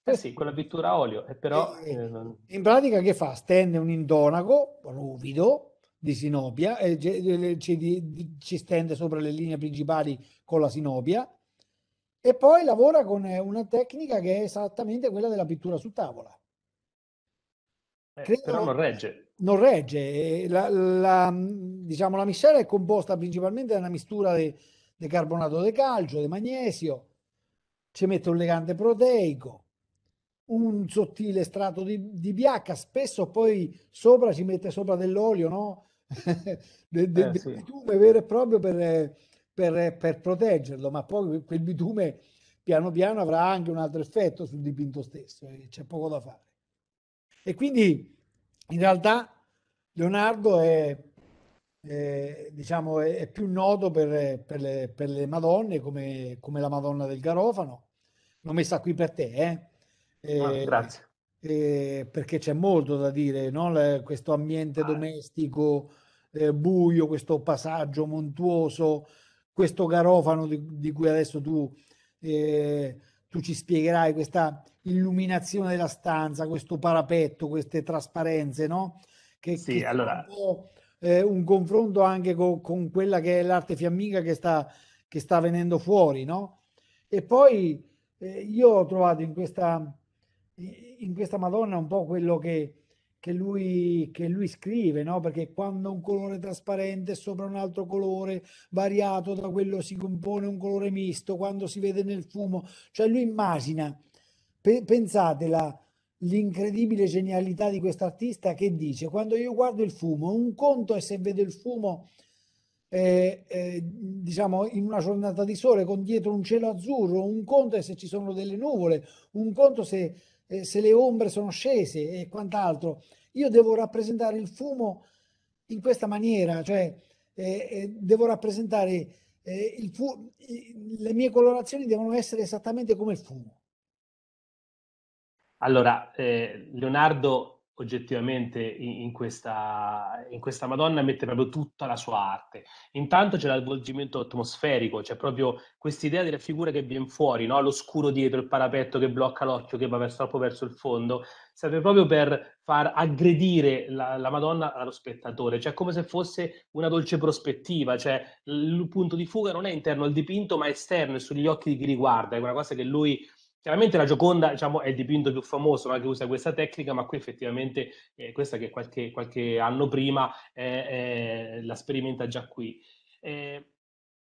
Eh sì, quella pittura a olio, e però... E, eh, In pratica che fa? Stende un indonaco ruvido di sinopia, e eh, ci, ci stende sopra le linee principali con la sinopia, e poi lavora con eh, una tecnica che è esattamente quella della pittura su tavola. Eh, Credo, però non regge. Non regge. La, la, diciamo, la miscela è composta principalmente da una mistura di, carbonato di calcio, di magnesio, ci mette un legante proteico, un sottile strato di, di pH, spesso poi sopra ci mette sopra dell'olio, no? del de, eh, sì. bitume vero e proprio per, per, per proteggerlo, ma poi quel bitume piano piano avrà anche un altro effetto sul dipinto stesso, e eh, c'è poco da fare. E quindi in realtà Leonardo è, è, diciamo, è, è più noto per, per, le, per le, Madonne come, come, la Madonna del Garofano. L'ho messa qui per te, eh? Eh, ah, grazie. Eh, eh, perché c'è molto da dire, no? Le, questo ambiente ah. domestico eh, buio, questo passaggio montuoso, questo garofano di, di cui adesso tu eh, tu ci spiegherai questa illuminazione della stanza, questo parapetto, queste trasparenze, no? Che, sì, che allora... Un, eh, un, confronto anche con, con, quella che è l'arte fiamminga che sta, che sta venendo fuori, no? E poi eh, io ho trovato in questa, in questa Madonna un po' quello che che lui, che lui scrive, no? perché quando un colore trasparente è sopra un altro colore variato da quello si compone un colore misto, quando si vede nel fumo, cioè lui immagina, pe- pensate la, l'incredibile genialità di quest'artista che dice quando io guardo il fumo, un conto è se vedo il fumo eh, eh, diciamo in una giornata di sole con dietro un cielo azzurro, un conto è se ci sono delle nuvole, un conto se eh, se le ombre sono scese e quant'altro. Io devo rappresentare il fumo in questa maniera, cioè eh, eh devo rappresentare eh, fu- le mie colorazioni devono essere esattamente come il fumo. Allora, eh, Leonardo oggettivamente in questa, in questa, Madonna mette proprio tutta la sua arte. Intanto c'è l'avvolgimento atmosferico, c'è proprio quest'idea della figura che viene fuori, no? l'oscuro dietro, il parapetto che blocca l'occhio, che va verso, troppo verso il fondo, serve proprio per far aggredire la, la, Madonna allo spettatore, cioè come se fosse una dolce prospettiva, cioè il punto di fuga non è interno al dipinto ma esterno, è sugli occhi di chi riguarda, è una cosa che lui Chiaramente la Gioconda diciamo, è il dipinto più famoso no? che usa questa tecnica, ma qui effettivamente eh, questa che qualche, qualche anno prima eh, eh, la sperimenta già qui. Eh,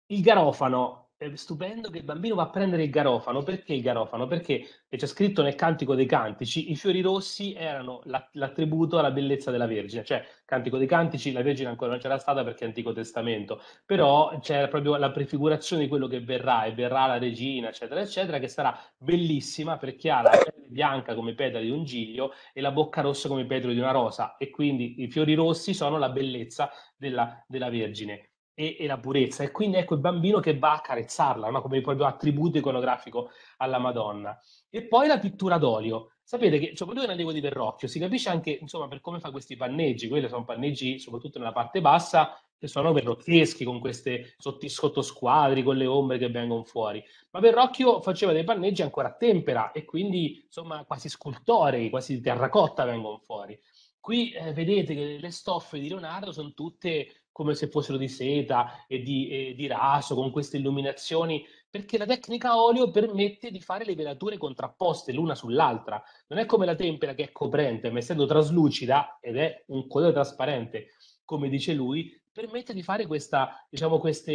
il garofano stupendo che il bambino va a prendere il garofano. Perché il garofano? Perché c'è scritto nel Cantico dei Cantici, i fiori rossi erano l'attributo alla bellezza della Vergine, cioè Cantico dei Cantici, la Vergine ancora non c'era stata perché è Antico Testamento, però c'era proprio la prefigurazione di quello che verrà, e verrà la regina, eccetera, eccetera, che sarà bellissima perché ha la pelle bianca come petali di un giglio e la bocca rossa come petalo di una rosa, e quindi i fiori rossi sono la bellezza della, della Vergine e, e, la purezza. E quindi ecco il bambino che va a carezzarla, no? come proprio attributo iconografico alla Madonna. E poi la pittura d'olio. Sapete che, cioè, quello che ne di Verrocchio, si capisce anche, insomma, per come fa questi panneggi, quelli sono panneggi, soprattutto nella parte bassa, che sono verrocchieschi, con questi sottosquadri, con le ombre che vengono fuori. Ma Verrocchio faceva dei panneggi ancora a tempera, e quindi, insomma, quasi scultorei, quasi di terracotta vengono fuori. Qui eh, vedete che le stoffe di Leonardo sono tutte come se fossero di seta e di, e di raso, con queste illuminazioni, perché la tecnica a olio permette di fare le velature contrapposte l'una sull'altra. Non è come la tempera che è coprente, ma essendo traslucida ed è un colore trasparente, come dice lui, permette di fare questa, diciamo, queste,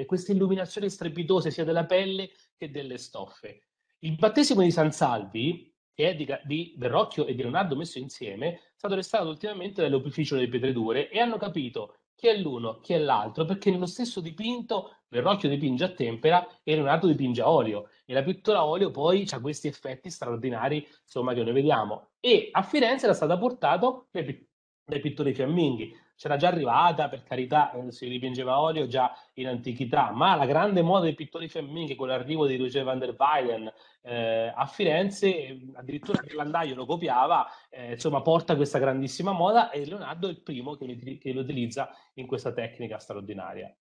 eh, queste illuminazioni strepitose sia della pelle che delle stoffe. Il battesimo di San Salvi, che è di, di Verrocchio e di Leonardo messo insieme, è stato restato ultimamente dall'ufficio delle pietre dure e hanno capito chi è l'uno, chi è l'altro, perché nello stesso dipinto Verrocchio dipinge a tempera e Leonardo dipinge a olio. E la pittura a olio poi ha questi effetti straordinari, insomma, che noi vediamo. E a Firenze era stata portata dai, pittori fiamminghi c'era già arrivata, per carità, eh, si ripingeva olio già in antichità, ma la grande moda dei pittori femminili con l'arrivo di Lucia van der Weyden eh, a Firenze, eh, addirittura il Ghirlandaio lo copiava, eh, insomma porta questa grandissima moda e Leonardo è il primo che lo, che lo utilizza in questa tecnica straordinaria.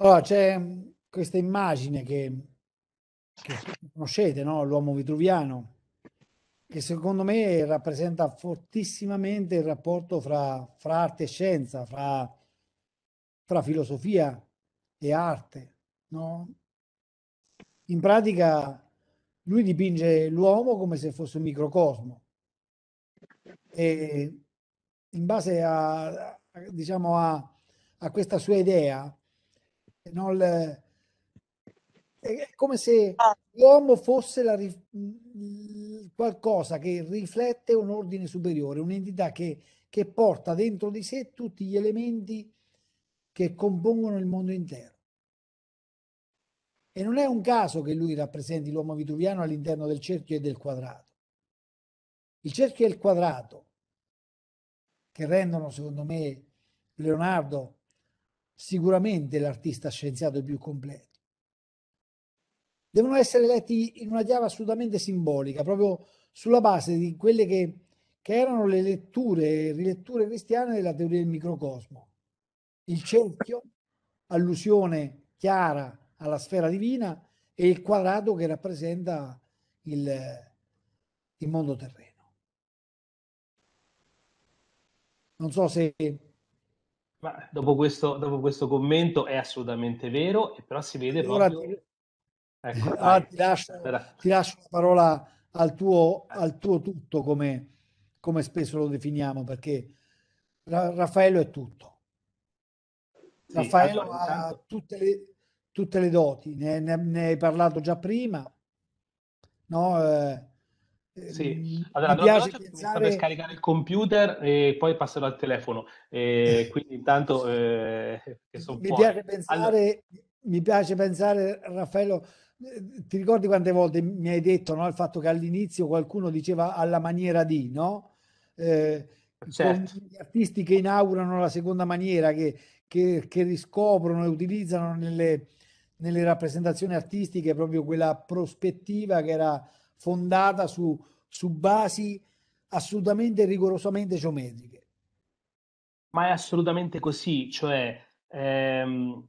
Allora, c'è questa immagine che, che conoscete, no? l'uomo vitruviano, che secondo me rappresenta fortissimamente il rapporto fra, fra arte e scienza, fra, fra filosofia e arte. No? In pratica lui dipinge l'uomo come se fosse un microcosmo e in base a, a diciamo a, a, questa sua idea no, il, è come se ah. l'uomo fosse la, qualcosa che riflette un ordine superiore, un'entità che, che porta dentro di sé tutti gli elementi che compongono il mondo intero. E non è un caso che lui rappresenti l'uomo vitruviano all'interno del cerchio e del quadrato. Il cerchio e il quadrato, che rendono, secondo me, Leonardo sicuramente l'artista scienziato più completo devono essere letti in una chiave assolutamente simbolica, proprio sulla base di quelle che, che erano le letture, riletture cristiane della teoria del microcosmo. Il cerchio, allusione chiara alla sfera divina, e il quadrato che rappresenta il, il mondo terreno. Non so se ma dopo questo, dopo questo, commento è assolutamente vero, però si vede allora, proprio... Ecco, ah, ti, lascio, ti, lascio, la parola al tuo, al tuo tutto, come, come, spesso lo definiamo, perché Ra- Raffaello è tutto. Sì, Raffaello allora, intanto... ha tutte le, tutte le doti, ne, ne, ne, hai parlato già prima. No, eh, sì, allora, mi piace pensare... per scaricare il computer e poi passerò al telefono. E quindi intanto eh, mi, piace pensare, allora... mi piace pensare, Raffaello, ti ricordi quante volte mi hai detto no, il fatto che all'inizio qualcuno diceva alla maniera di, no? Eh, certo. gli artisti che inaugurano la seconda maniera, che, che, che riscoprono e utilizzano nelle, nelle, rappresentazioni artistiche proprio quella prospettiva che era fondata su, su basi assolutamente e rigorosamente geometriche. Ma è assolutamente così, cioè ehm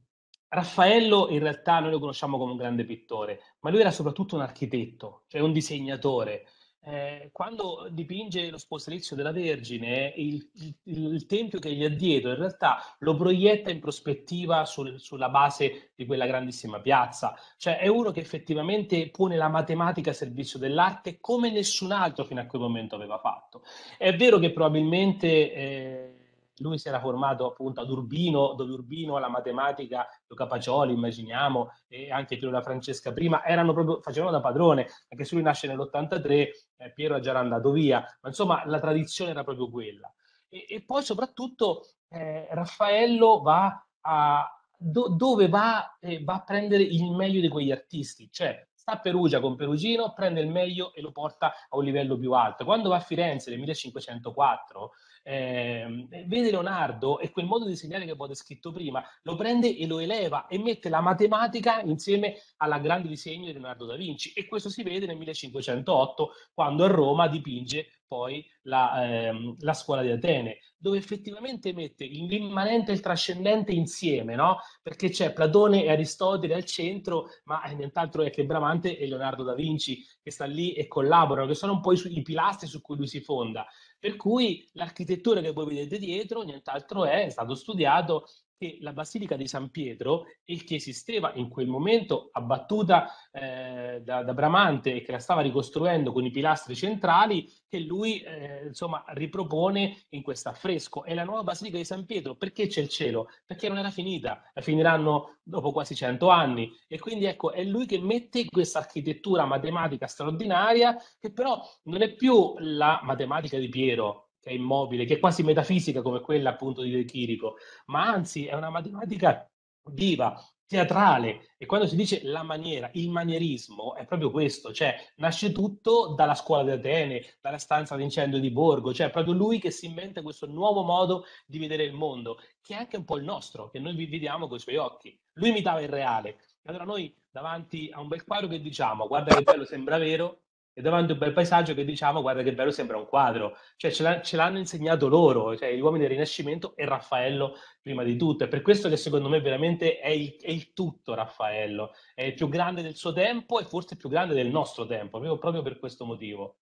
Raffaello in realtà noi lo conosciamo come un grande pittore, ma lui era soprattutto un architetto, cioè un disegnatore. Eh, quando dipinge lo sposalizio della Vergine, il, il, il, tempio che gli ha dietro in realtà lo proietta in prospettiva sul, sulla base di quella grandissima piazza. Cioè è uno che effettivamente pone la matematica a servizio dell'arte come nessun altro fino a quel momento aveva fatto. È vero che probabilmente... Eh, lui si era formato appunto ad Urbino, dove Urbino alla matematica, Luca Pacioli immaginiamo, e anche Piero La Francesca prima, erano proprio, facevano da padrone, anche se lui nasce nell'83, eh, Piero è già andato via, ma insomma la tradizione era proprio quella. E, e poi soprattutto eh, Raffaello va a, do, dove va, eh, va a prendere il meglio di quegli artisti, cioè sta a Perugia con Perugino, prende il meglio e lo porta a un livello più alto. Quando va a Firenze nel 1504, eh, vede Leonardo e quel modo di segnare che avete scritto prima, lo prende e lo eleva e mette la matematica insieme alla grande disegno di Leonardo da Vinci e questo si vede nel 1508 quando a Roma dipinge poi la, ehm, la scuola di Atene, dove effettivamente mette l'immanente e il trascendente insieme, no? perché c'è Platone e Aristotele al centro, ma eh, nient'altro è che Bramante e Leonardo da Vinci che sta lì e collaborano, che sono un po' i, i pilastri su cui lui si fonda. Per cui l'architettura che voi vedete dietro nient'altro è, è stato studiato che la Basilica di San Pietro, e che esisteva in quel momento abbattuta eh, da, da, Bramante e che la stava ricostruendo con i pilastri centrali, che lui eh, insomma ripropone in questo affresco. È la nuova Basilica di San Pietro. Perché c'è il cielo? Perché non era finita, la finiranno dopo quasi cento anni. E quindi ecco, è lui che mette questa architettura matematica straordinaria, che però non è più la matematica di Piero, che è immobile, che è quasi metafisica come quella appunto di De Chirico, ma anzi è una matematica viva, teatrale e quando si dice la maniera, il manierismo è proprio questo, cioè nasce tutto dalla scuola di Atene, dalla stanza d'incendio di Borgo, cioè è proprio lui che si inventa questo nuovo modo di vedere il mondo, che è anche un po' il nostro, che noi viviamo con i suoi occhi. Lui imitava il reale. Allora noi davanti a un bel quadro che diciamo, guarda che bello, sembra vero, e davanti a un bel paesaggio che diciamo guarda che bello sembra un quadro, cioè ce, l'ha, ce l'hanno insegnato loro, cioè gli uomini del Rinascimento e Raffaello prima di tutto, è per questo che secondo me veramente è il, è il tutto Raffaello, è il più grande del suo tempo e forse il più grande del nostro tempo, proprio, proprio per questo motivo.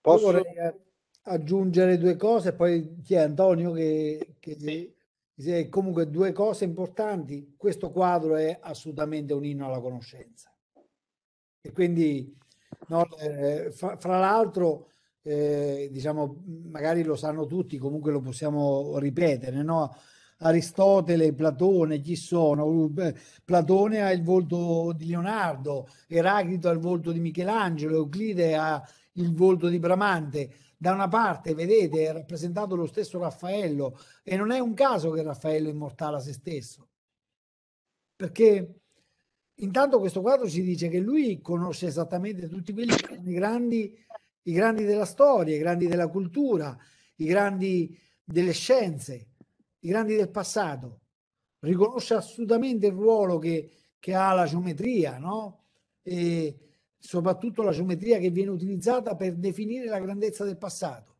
Posso... Vorrei eh, aggiungere due cose, poi ti è Antonio che, che sì. Sì, comunque due cose importanti, questo quadro è assolutamente un inno alla conoscenza e quindi No, eh, fra, fra l'altro, eh, diciamo, magari lo sanno tutti, comunque lo possiamo ripetere, no? Aristotele, Platone, chi sono? Uh, Platone ha il volto di Leonardo, Eraclito ha il volto di Michelangelo, Euclide ha il volto di Bramante. Da una parte, vedete, è rappresentato lo stesso Raffaello e non è un caso che Raffaello immortala se stesso, perché intanto questo quadro ci dice che lui conosce esattamente tutti quelli che sono i grandi, i grandi della storia, i grandi della cultura, i grandi delle scienze, i grandi del passato. Riconosce assolutamente il ruolo che, che ha la geometria, no? E soprattutto la geometria che viene utilizzata per definire la grandezza del passato,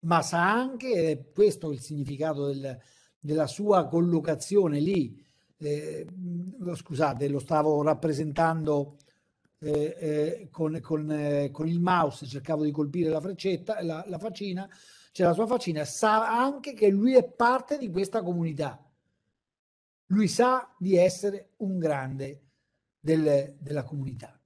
ma sa anche, ed è questo il significato del, della sua collocazione lì, eh, mm, scusate, lo stavo rappresentando eh, eh, con, con, eh, con, il mouse, cercavo di colpire la freccetta, la, la faccina, c'è la sua faccina, sa anche che lui è parte di questa comunità. Lui sa di essere un grande del, della comunità.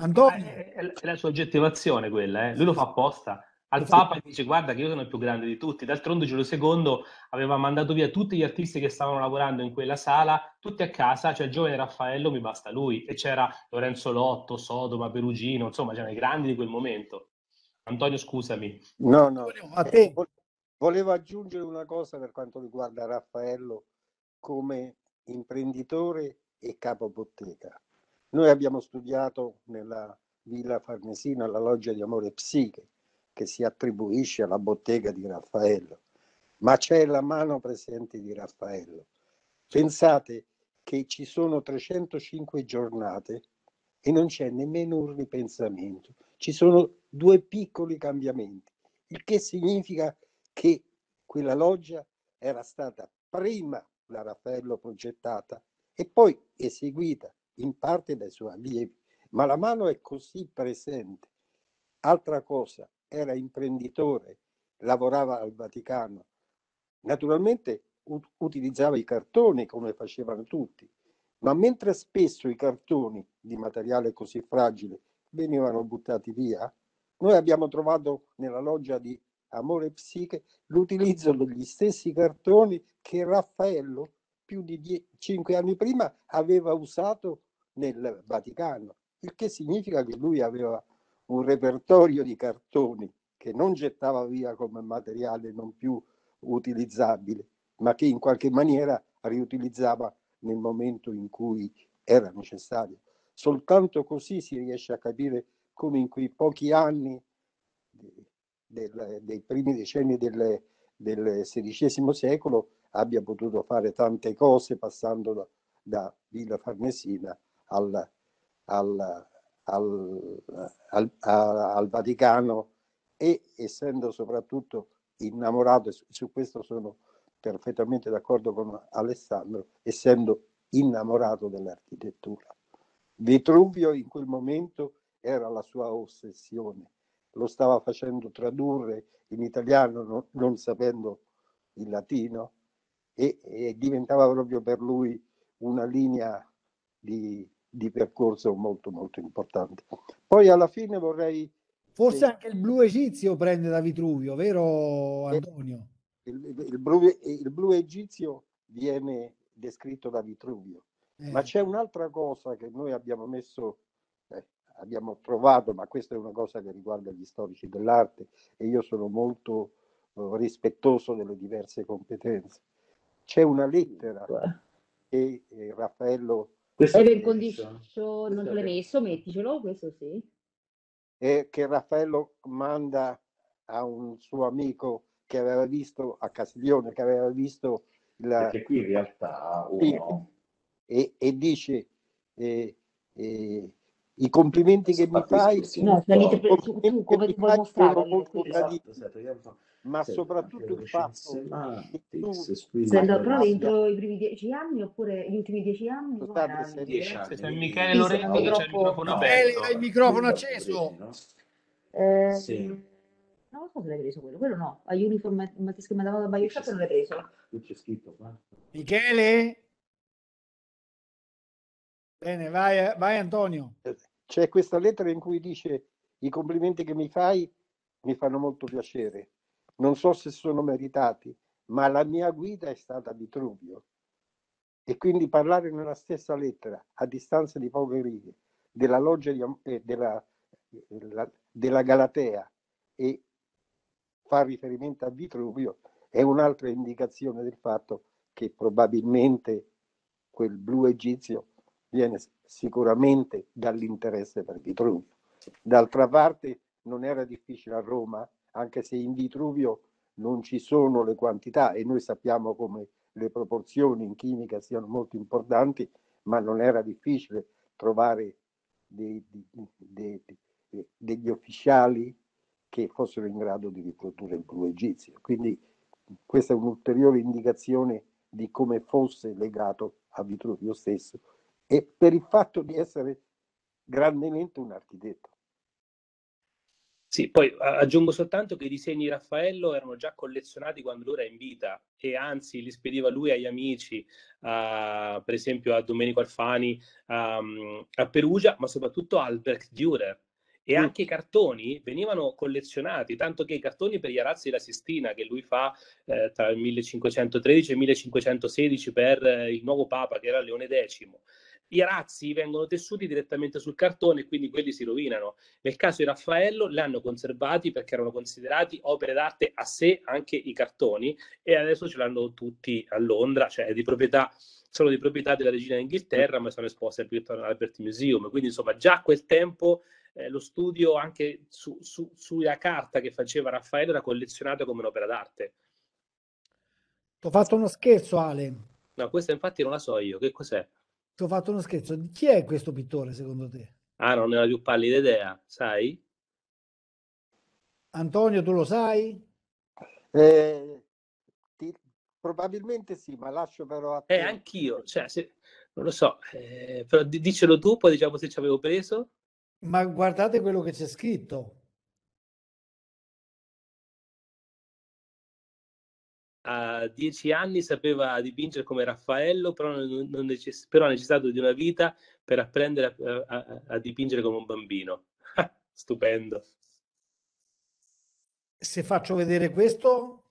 Antonio. È, è, è, la sua oggettivazione quella, eh? lui lo fa apposta al Papa dice guarda che io sono il più grande di tutti. D'altronde Giulio II aveva mandato via tutti gli artisti che stavano lavorando in quella sala, tutti a casa, cioè il giovane Raffaello mi basta lui, e c'era Lorenzo Lotto, Sodoma, Perugino, insomma c'erano i grandi di quel momento. Antonio scusami. No, no, a te volevo aggiungere una cosa per quanto riguarda Raffaello come imprenditore e capo bottega. Noi abbiamo studiato nella Villa Farnesina la loggia di Amore Psiche, che si attribuisce alla bottega di Raffaello, ma c'è la mano presente di Raffaello. Pensate che ci sono 305 giornate e non c'è nemmeno un ripensamento. Ci sono due piccoli cambiamenti, il che significa che quella loggia era stata prima da Raffaello progettata e poi eseguita in parte dai suoi allievi, ma la mano è così presente. Altra cosa, era imprenditore, lavorava al Vaticano. Naturalmente utilizzava i cartoni come facevano tutti, ma mentre spesso i cartoni di materiale così fragile venivano buttati via, noi abbiamo trovato nella loggia di Amore e Psiche l'utilizzo degli stessi cartoni che Raffaello più di die- cinque anni prima aveva usato nel Vaticano, il che significa che lui aveva un repertorio di cartoni che non gettava via come materiale non più utilizzabile, ma che in qualche maniera riutilizzava nel momento in cui era necessario. Soltanto così si riesce a capire come in quei pochi anni del, dei primi decenni del, del XVI secolo abbia potuto fare tante cose passando da, da Villa Farnesina alla, alla, al, al, al Vaticano e essendo soprattutto innamorato, su questo sono perfettamente d'accordo con Alessandro, essendo innamorato dell'architettura. Vitruvio in quel momento era la sua ossessione, lo stava facendo tradurre in italiano non, non sapendo il latino e, e diventava proprio per lui una linea di di percorso molto molto importante. Poi alla fine vorrei... Forse eh, anche il blu egizio prende da Vitruvio, vero eh, Antonio? Il, il, blu, il blu egizio viene descritto da Vitruvio, eh. ma c'è un'altra cosa che noi abbiamo messo, eh, abbiamo trovato, ma questa è una cosa che riguarda gli storici dell'arte e io sono molto eh, rispettoso delle diverse competenze. C'è una lettera eh. che Raffaello questo Air condition, non te l'hai messo, metticelo, questo sì. E che Raffaello manda a un suo amico che aveva visto a Castiglione, che aveva visto la... Perché qui in realtà uno... E, e dice eh, eh, i complimenti che mi fai... No, no, tu come ti puoi mostrare? Esatto, esatto, ma soprattutto il fatto Se l'ho provato i primi dieci anni oppure gli ultimi dieci anni? State, dieci anni. C'è Michele Lorenzo che c'è il microfono aperto. hai il microfono acceso. Eh, sì. Non lo so se l'hai preso quello, quello no. A Uniform Mattisco Matavano da Bioshock non l'hai preso. c'è scritto qua. Michele? Bene, vai, vai Antonio. C'è questa lettera in cui dice i complimenti che mi fai mi fanno molto piacere non so se sono meritati, ma la mia guida è stata Vitruvio. E quindi parlare nella stessa lettera, a distanza di poche righe, della loggia di, eh, della, della, Galatea e far riferimento a Vitruvio è un'altra indicazione del fatto che probabilmente quel blu egizio viene sicuramente dall'interesse per Vitruvio. D'altra parte non era difficile a Roma anche se in vitruvio non ci sono le quantità e noi sappiamo come le proporzioni in chimica siano molto importanti, ma non era difficile trovare dei, dei, dei, eh, degli ufficiali che fossero in grado di riprodurre il blu egizio. Quindi questa è un'ulteriore indicazione di come fosse legato a Vitruvio stesso e per il fatto di essere grandemente un architetto. Sì, poi aggiungo soltanto che i disegni di Raffaello erano già collezionati quando lui era in vita e anzi li spediva lui agli amici, uh, per esempio a Domenico Alfani um, a Perugia, ma soprattutto a Albert Dürer. E mm. anche i cartoni venivano collezionati, tanto che i cartoni per gli arazzi della Sistina, che lui fa eh, tra il 1513 e il 1516 per eh, il nuovo Papa, che era Leone X, i razzi vengono tessuti direttamente sul cartone e quindi quelli si rovinano. Nel caso di Raffaello li hanno conservati perché erano considerati opere d'arte a sé anche i cartoni e adesso ce l'hanno tutti a Londra, cioè di proprietà, sono di proprietà della regina d'Inghilterra ma sono esposti al Victoria Albert Museum. Quindi insomma già a quel tempo eh, lo studio anche su, su, sulla carta che faceva Raffaello era collezionato come un'opera d'arte. Ti ho fatto uno scherzo Ale. No, questa infatti non la so io, che cos'è? ti ho fatto uno scherzo. chi è questo pittore secondo te? Ah, non ne ho più pallida idea, sai? Antonio, tu lo sai? Eh, ti, probabilmente sì, ma lascio però a eh, te. Eh, anch'io, cioè, se, non lo so, eh, però dicelo tu, poi diciamo se ci avevo preso. Ma guardate quello che c'è scritto. a dieci anni sapeva dipingere come Raffaello, però, non, necess- però ha necessitato di una vita per apprendere a, a, a dipingere come un bambino. Stupendo. Se faccio vedere questo...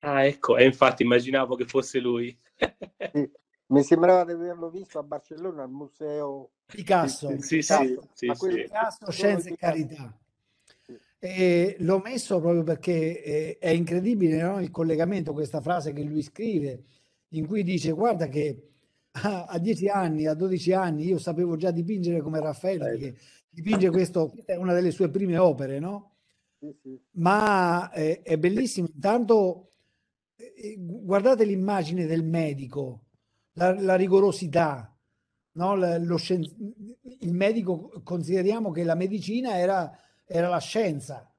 Ah, ecco, e eh, infatti immaginavo che fosse lui. Mi sembrava di averlo visto a Barcellona al museo Picasso. Sì, Picasso. Sì, sì, Ma sì. Picasso, Scienza e Carità. E l'ho messo proprio perché eh, è incredibile no? il collegamento, questa frase che lui scrive, in cui dice guarda che a, 10 anni, a 12 anni io sapevo già dipingere come Raffaello, che dipinge questo, questa è una delle sue prime opere, no? Ma è, eh, è bellissimo, intanto eh, guardate l'immagine del medico, la, la rigorosità, no? lo scienz... il medico consideriamo che la medicina era era la scienza.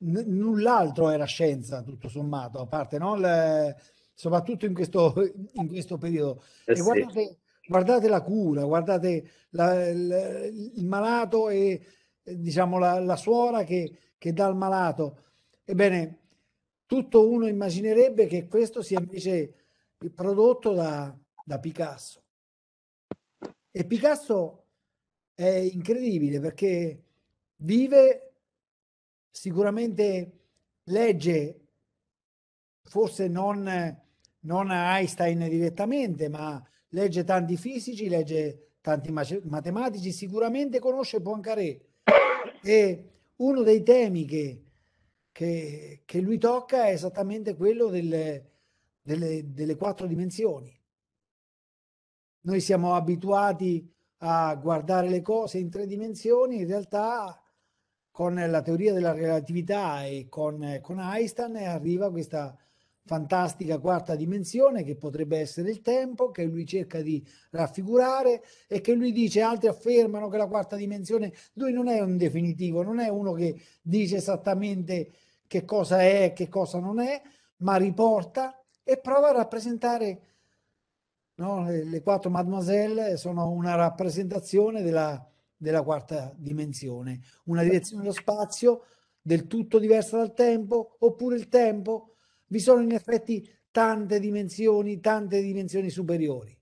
N- null'altro era scienza, tutto sommato, a parte, no? Le... soprattutto in questo, in questo periodo. Eh e sì. guardate, la cura, guardate la, la, il malato e diciamo la, la suora che, che dà il malato. Ebbene, tutto uno immaginerebbe che questo sia invece prodotto da, da Picasso. E Picasso è incredibile perché vive, sicuramente legge, forse non, non Einstein direttamente, ma legge tanti fisici, legge tanti matematici, sicuramente conosce Poincaré. E uno dei temi che, che, che lui tocca è esattamente quello delle, delle, delle quattro dimensioni. Noi siamo abituati a guardare le cose in tre dimensioni, in realtà con la teoria della relatività e con, eh, con Einstein arriva questa fantastica quarta dimensione che potrebbe essere il tempo che lui cerca di raffigurare e che lui dice altri affermano che la quarta dimensione lui non è un definitivo non è uno che dice esattamente che cosa è che cosa non è ma riporta e prova a rappresentare no? le, le quattro mademoiselle sono una rappresentazione della della quarta dimensione, una direzione dello spazio del tutto diversa dal tempo, oppure il tempo. Vi sono in effetti tante dimensioni, tante dimensioni superiori.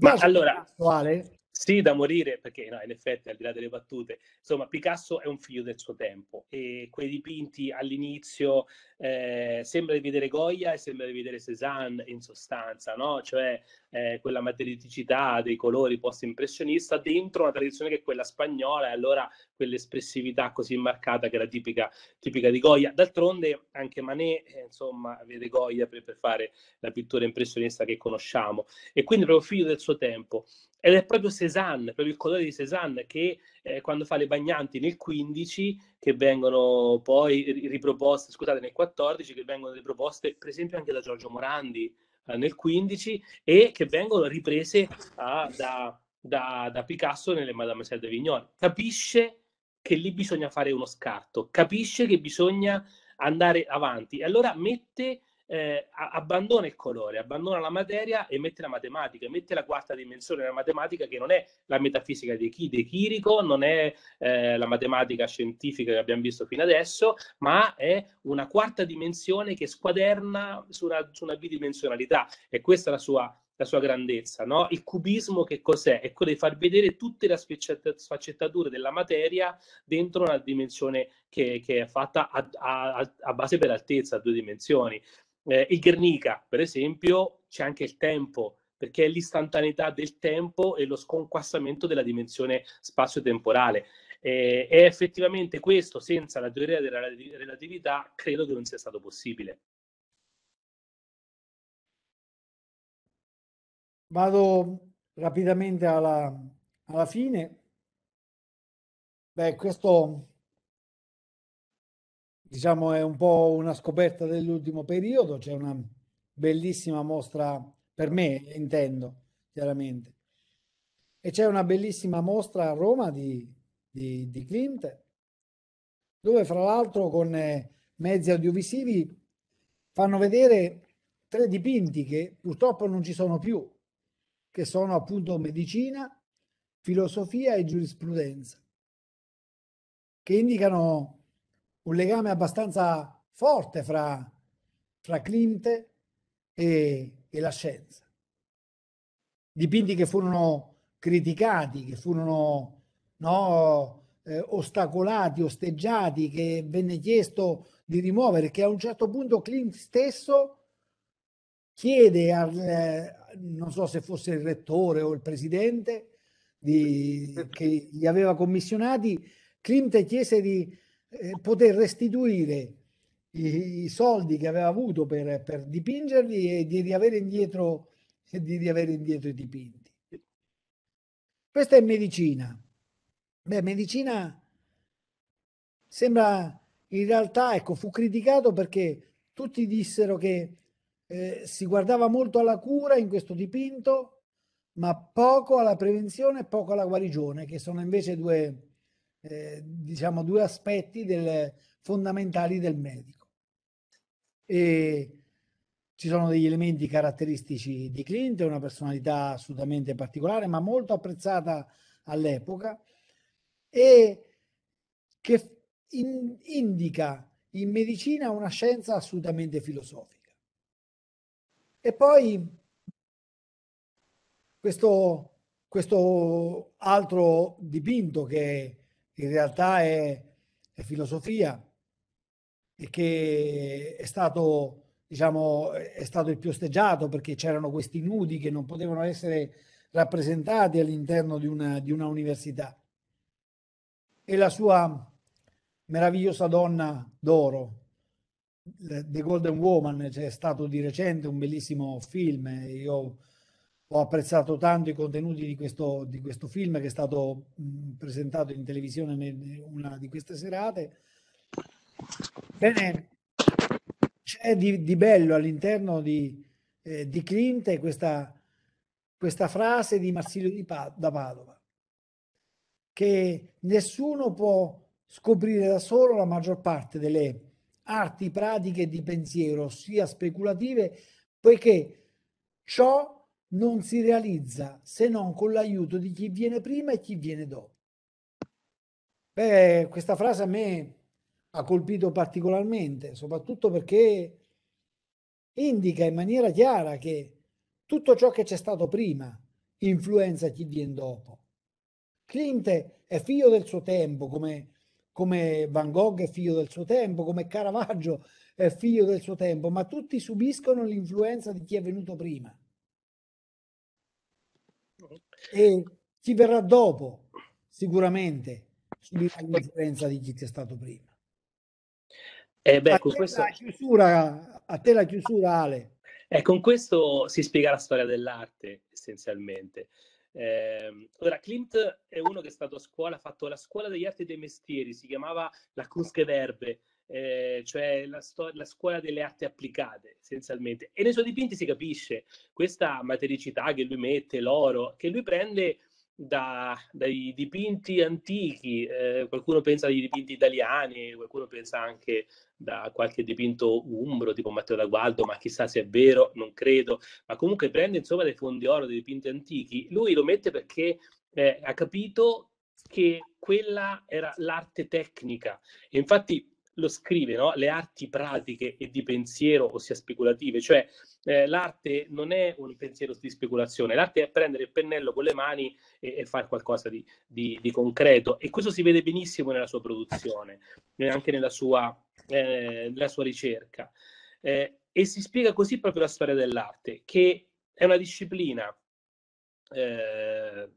Ma allora, attuale? Sì, da morire, perché no, in effetti, al di là delle battute, insomma, Picasso è un figlio del suo tempo e quei dipinti all'inizio eh, sembra di vedere Goya e sembra di vedere Cézanne in sostanza, no? cioè eh, quella materieticità dei colori post-impressionista dentro una tradizione che è quella spagnola e allora quell'espressività così marcata che era tipica, tipica di Goya. D'altronde anche Manet, eh, insomma, vede Goya per, per fare la pittura impressionista che conosciamo e quindi proprio figlio del suo tempo. Ed è proprio Cézanne, proprio il colore di Cézanne che eh, quando fa le bagnanti nel 15, che vengono poi riproposte, scusate, nel 14, che vengono riproposte per esempio anche da Giorgio Morandi eh, nel 15 e che vengono riprese a, ah, da, da, da, Picasso nelle Mademoiselle de Vignon. Capisce che lì bisogna fare uno scarto, capisce che bisogna andare avanti e allora mette eh, abbandona il colore, abbandona la materia e mette la matematica, mette la quarta dimensione della matematica che non è la metafisica di, Chi, di Chirico, non è eh, la matematica scientifica che abbiamo visto fino adesso, ma è una quarta dimensione che squaderna su una, su una bidimensionalità e questa è la sua la sua grandezza, no? Il cubismo che cos'è? È quello di far vedere tutte le sfaccettature della materia dentro una dimensione che, che è fatta a, a, a base per altezza, a due dimensioni. Eh, il Guernica, per esempio, c'è anche il tempo, perché è l'istantaneità del tempo e lo sconquassamento della dimensione spazio-temporale. Eh, e effettivamente questo, senza la teoria della relatività, credo che non sia stato possibile. Vado rapidamente alla, alla fine. Beh, questo diciamo, è un po' una scoperta dell'ultimo periodo, c'è una bellissima mostra, per me intendo, chiaramente, e c'è una bellissima mostra a Roma di, di, di Klimt, dove fra l'altro con eh, mezzi audiovisivi fanno vedere tre dipinti che purtroppo non ci sono più, che sono appunto medicina, filosofia e giurisprudenza, che indicano un legame abbastanza forte fra, fra Klimt e, e la scienza. Dipinti che furono criticati, che furono no, eh, ostacolati, osteggiati, che venne chiesto di rimuovere, che a un certo punto Klimt stesso chiede al, eh, non so se fosse il rettore o il presidente di, che gli aveva commissionati, Klimt chiese di eh, poter restituire i, i, soldi che aveva avuto per, per dipingerli e di riavere indietro, di riavere indietro i dipinti. Questa è medicina. Beh, medicina sembra in realtà, ecco, fu criticato perché tutti dissero che eh, si guardava molto alla cura in questo dipinto, ma poco alla prevenzione e poco alla guarigione, che sono invece due, eh, diciamo, due aspetti del, fondamentali del medico. E ci sono degli elementi caratteristici di Clint, una personalità assolutamente particolare, ma molto apprezzata all'epoca e che in, indica in medicina una scienza assolutamente filosofica. E poi questo, questo altro dipinto che in realtà è, è filosofia e che è stato, diciamo, è stato il più osteggiato perché c'erano questi nudi che non potevano essere rappresentati all'interno di una, di una università. E la sua meravigliosa donna d'oro, The Golden Woman, c'è stato di recente un bellissimo film, io ho apprezzato tanto i contenuti di questo, di questo film che è stato mh, mm, presentato in televisione in una di queste serate. Bene, c'è di, di bello all'interno di, eh, di Clint questa, questa frase di Marsilio pa- da Padova, che nessuno può scoprire da solo la maggior parte delle arti pratiche di pensiero, ossia speculative, poiché ciò non si realizza se non con l'aiuto di chi viene prima e chi viene dopo. Beh, questa frase a me ha colpito particolarmente, soprattutto perché indica in maniera chiara che tutto ciò che c'è stato prima influenza chi viene dopo. Clint è figlio del suo tempo, come, come Van Gogh è figlio del suo tempo, come Caravaggio è figlio del suo tempo, ma tutti subiscono l'influenza di chi è venuto prima e chi verrà dopo sicuramente subirà l'influenza di chi c'è stato prima. Eh beh, a, te questo... chiusura, a te la chiusura, Ale. Eh, con questo si spiega la storia dell'arte, essenzialmente. Eh, allora, Klimt è uno che è stato a scuola, ha fatto la scuola degli arti e dei mestieri, si chiamava la Kunstgewerbe, eh, cioè la, sto- la, scuola delle arti applicate essenzialmente. E nei suoi dipinti si capisce questa matericità che lui mette, l'oro, che lui prende da, dai dipinti antichi, eh, qualcuno pensa ai dipinti italiani, qualcuno pensa anche da qualche dipinto umbro tipo Matteo da Gualdo, ma chissà se è vero, non credo, ma comunque prende insomma dei fondi oro, dei dipinti antichi, lui lo mette perché eh, ha capito che quella era l'arte tecnica. E infatti lo scrive, no? le arti pratiche e di pensiero, ossia speculative, cioè eh, l'arte non è un pensiero di speculazione, l'arte è prendere il pennello con le mani e, e fare qualcosa di, di, di, concreto e questo si vede benissimo nella sua produzione, eh, anche nella sua, eh, nella sua ricerca. Eh, e si spiega così proprio la storia dell'arte, che è una disciplina eh,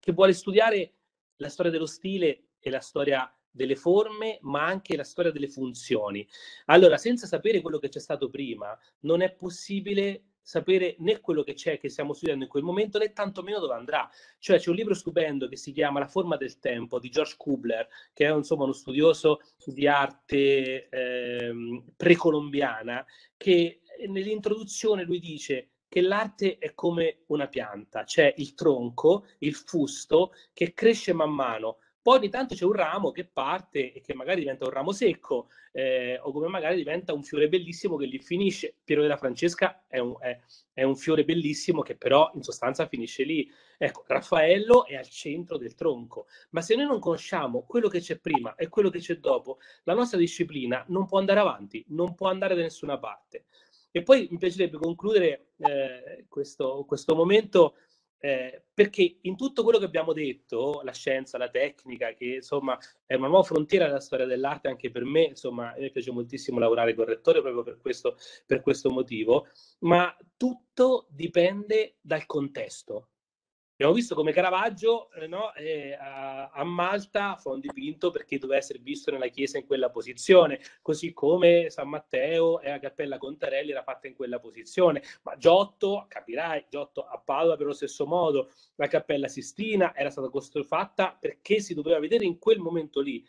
che vuole studiare la storia dello stile e la storia delle forme, ma anche la storia delle funzioni. Allora, senza sapere quello che c'è stato prima, non è possibile sapere né quello che c'è che stiamo studiando in quel momento né tantomeno dove andrà. Cioè c'è un libro stupendo che si chiama La forma del tempo di George Kubler, che è insomma uno studioso di arte eh, precolombiana, che nell'introduzione lui dice che l'arte è come una pianta, c'è cioè il tronco, il fusto che cresce man mano, poi ogni tanto c'è un ramo che parte e che magari diventa un ramo secco, eh, o come magari diventa un fiore bellissimo che lì finisce. Piero della Francesca è un, è, è un, fiore bellissimo che però in sostanza finisce lì. Ecco, Raffaello è al centro del tronco, ma se noi non conosciamo quello che c'è prima e quello che c'è dopo, la nostra disciplina non può andare avanti, non può andare da nessuna parte. E poi mi piacerebbe concludere eh, questo, questo momento eh, perché in tutto quello che abbiamo detto, la scienza, la tecnica, che insomma è una nuova frontiera della storia dell'arte anche per me, insomma a me piace moltissimo lavorare con il Rettore proprio per questo, per questo motivo, ma tutto dipende dal contesto. Abbiamo visto come Caravaggio eh, no, eh, a, a, Malta fa un dipinto perché doveva essere visto nella chiesa in quella posizione, così come San Matteo e la Cappella Contarelli era fatta in quella posizione, ma Giotto, capirai, Giotto a Padova per lo stesso modo, la Cappella Sistina era stata fatta perché si doveva vedere in quel momento lì.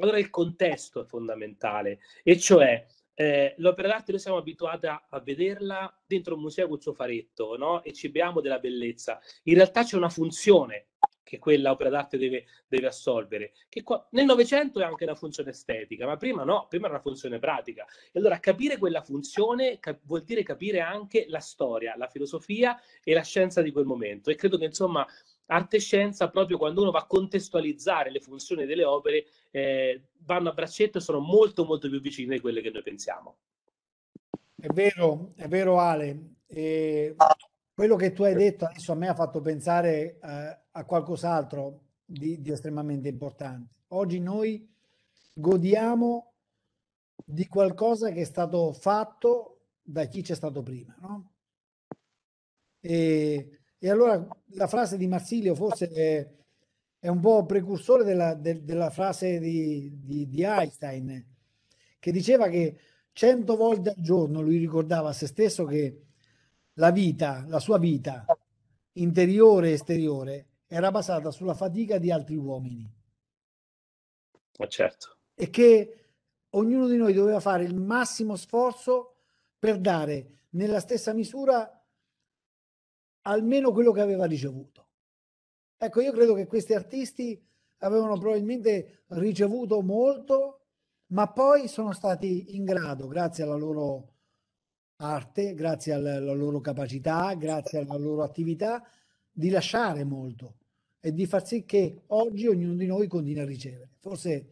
Allora il contesto è fondamentale, e cioè eh, l'opera d'arte noi siamo abituati a, vederla dentro un museo col suo faretto no? e ci beamo della bellezza. In realtà c'è una funzione che quella opera d'arte deve, deve assolvere, che qua, nel Novecento è anche una funzione estetica, ma prima no, prima era una funzione pratica. E allora capire quella funzione cap- vuol dire capire anche la storia, la filosofia e la scienza di quel momento. E credo che insomma Arte e scienza, proprio quando uno va a contestualizzare le funzioni delle opere, eh, vanno a braccetto e sono molto molto più vicine di quelle che noi pensiamo. È vero, è vero Ale. E quello che tu hai detto adesso a me ha fatto pensare eh, a qualcos'altro di, di estremamente importante. Oggi noi godiamo di qualcosa che è stato fatto da chi c'è stato prima, no? E e allora la frase di Marsilio forse è, è un po' precursore della, de, della frase di, di, di, Einstein, che diceva che cento volte al giorno lui ricordava a se stesso che la vita, la sua vita, interiore e esteriore, era basata sulla fatica di altri uomini. Ma certo. E che ognuno di noi doveva fare il massimo sforzo per dare nella stessa misura almeno quello che aveva ricevuto. Ecco, io credo che questi artisti avevano probabilmente ricevuto molto, ma poi sono stati in grado, grazie alla loro arte, grazie alla, loro capacità, grazie alla loro attività, di lasciare molto e di far sì che oggi ognuno di noi continui a ricevere. Forse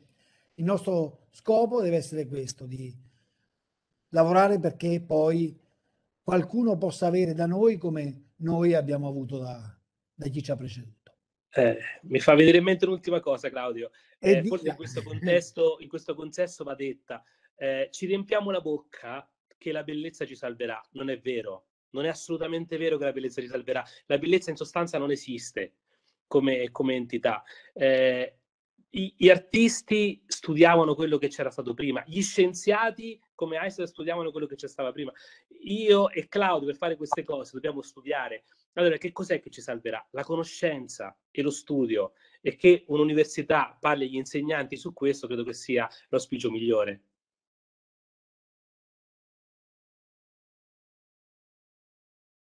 il nostro scopo deve essere questo, di lavorare perché poi qualcuno possa avere da noi come noi abbiamo avuto da, da chi ci ha preceduto. Eh, mi fa venire in mente un'ultima cosa, Claudio. Eh, forse in questo, contesto, in questo contesto va detta. Eh, ci riempiamo la bocca che la bellezza ci salverà. Non è vero. Non è assolutamente vero che la bellezza ci salverà. La bellezza in sostanza non esiste come, come entità. Eh, I, gli artisti studiavano quello che c'era stato prima, gli scienziati come ISO studiamo quello che c'è stava prima. Io e Claudio per fare queste cose dobbiamo studiare. Allora, che cos'è che ci salverà? La conoscenza e lo studio e che un'università parli agli insegnanti su questo credo che sia l'ospicio migliore.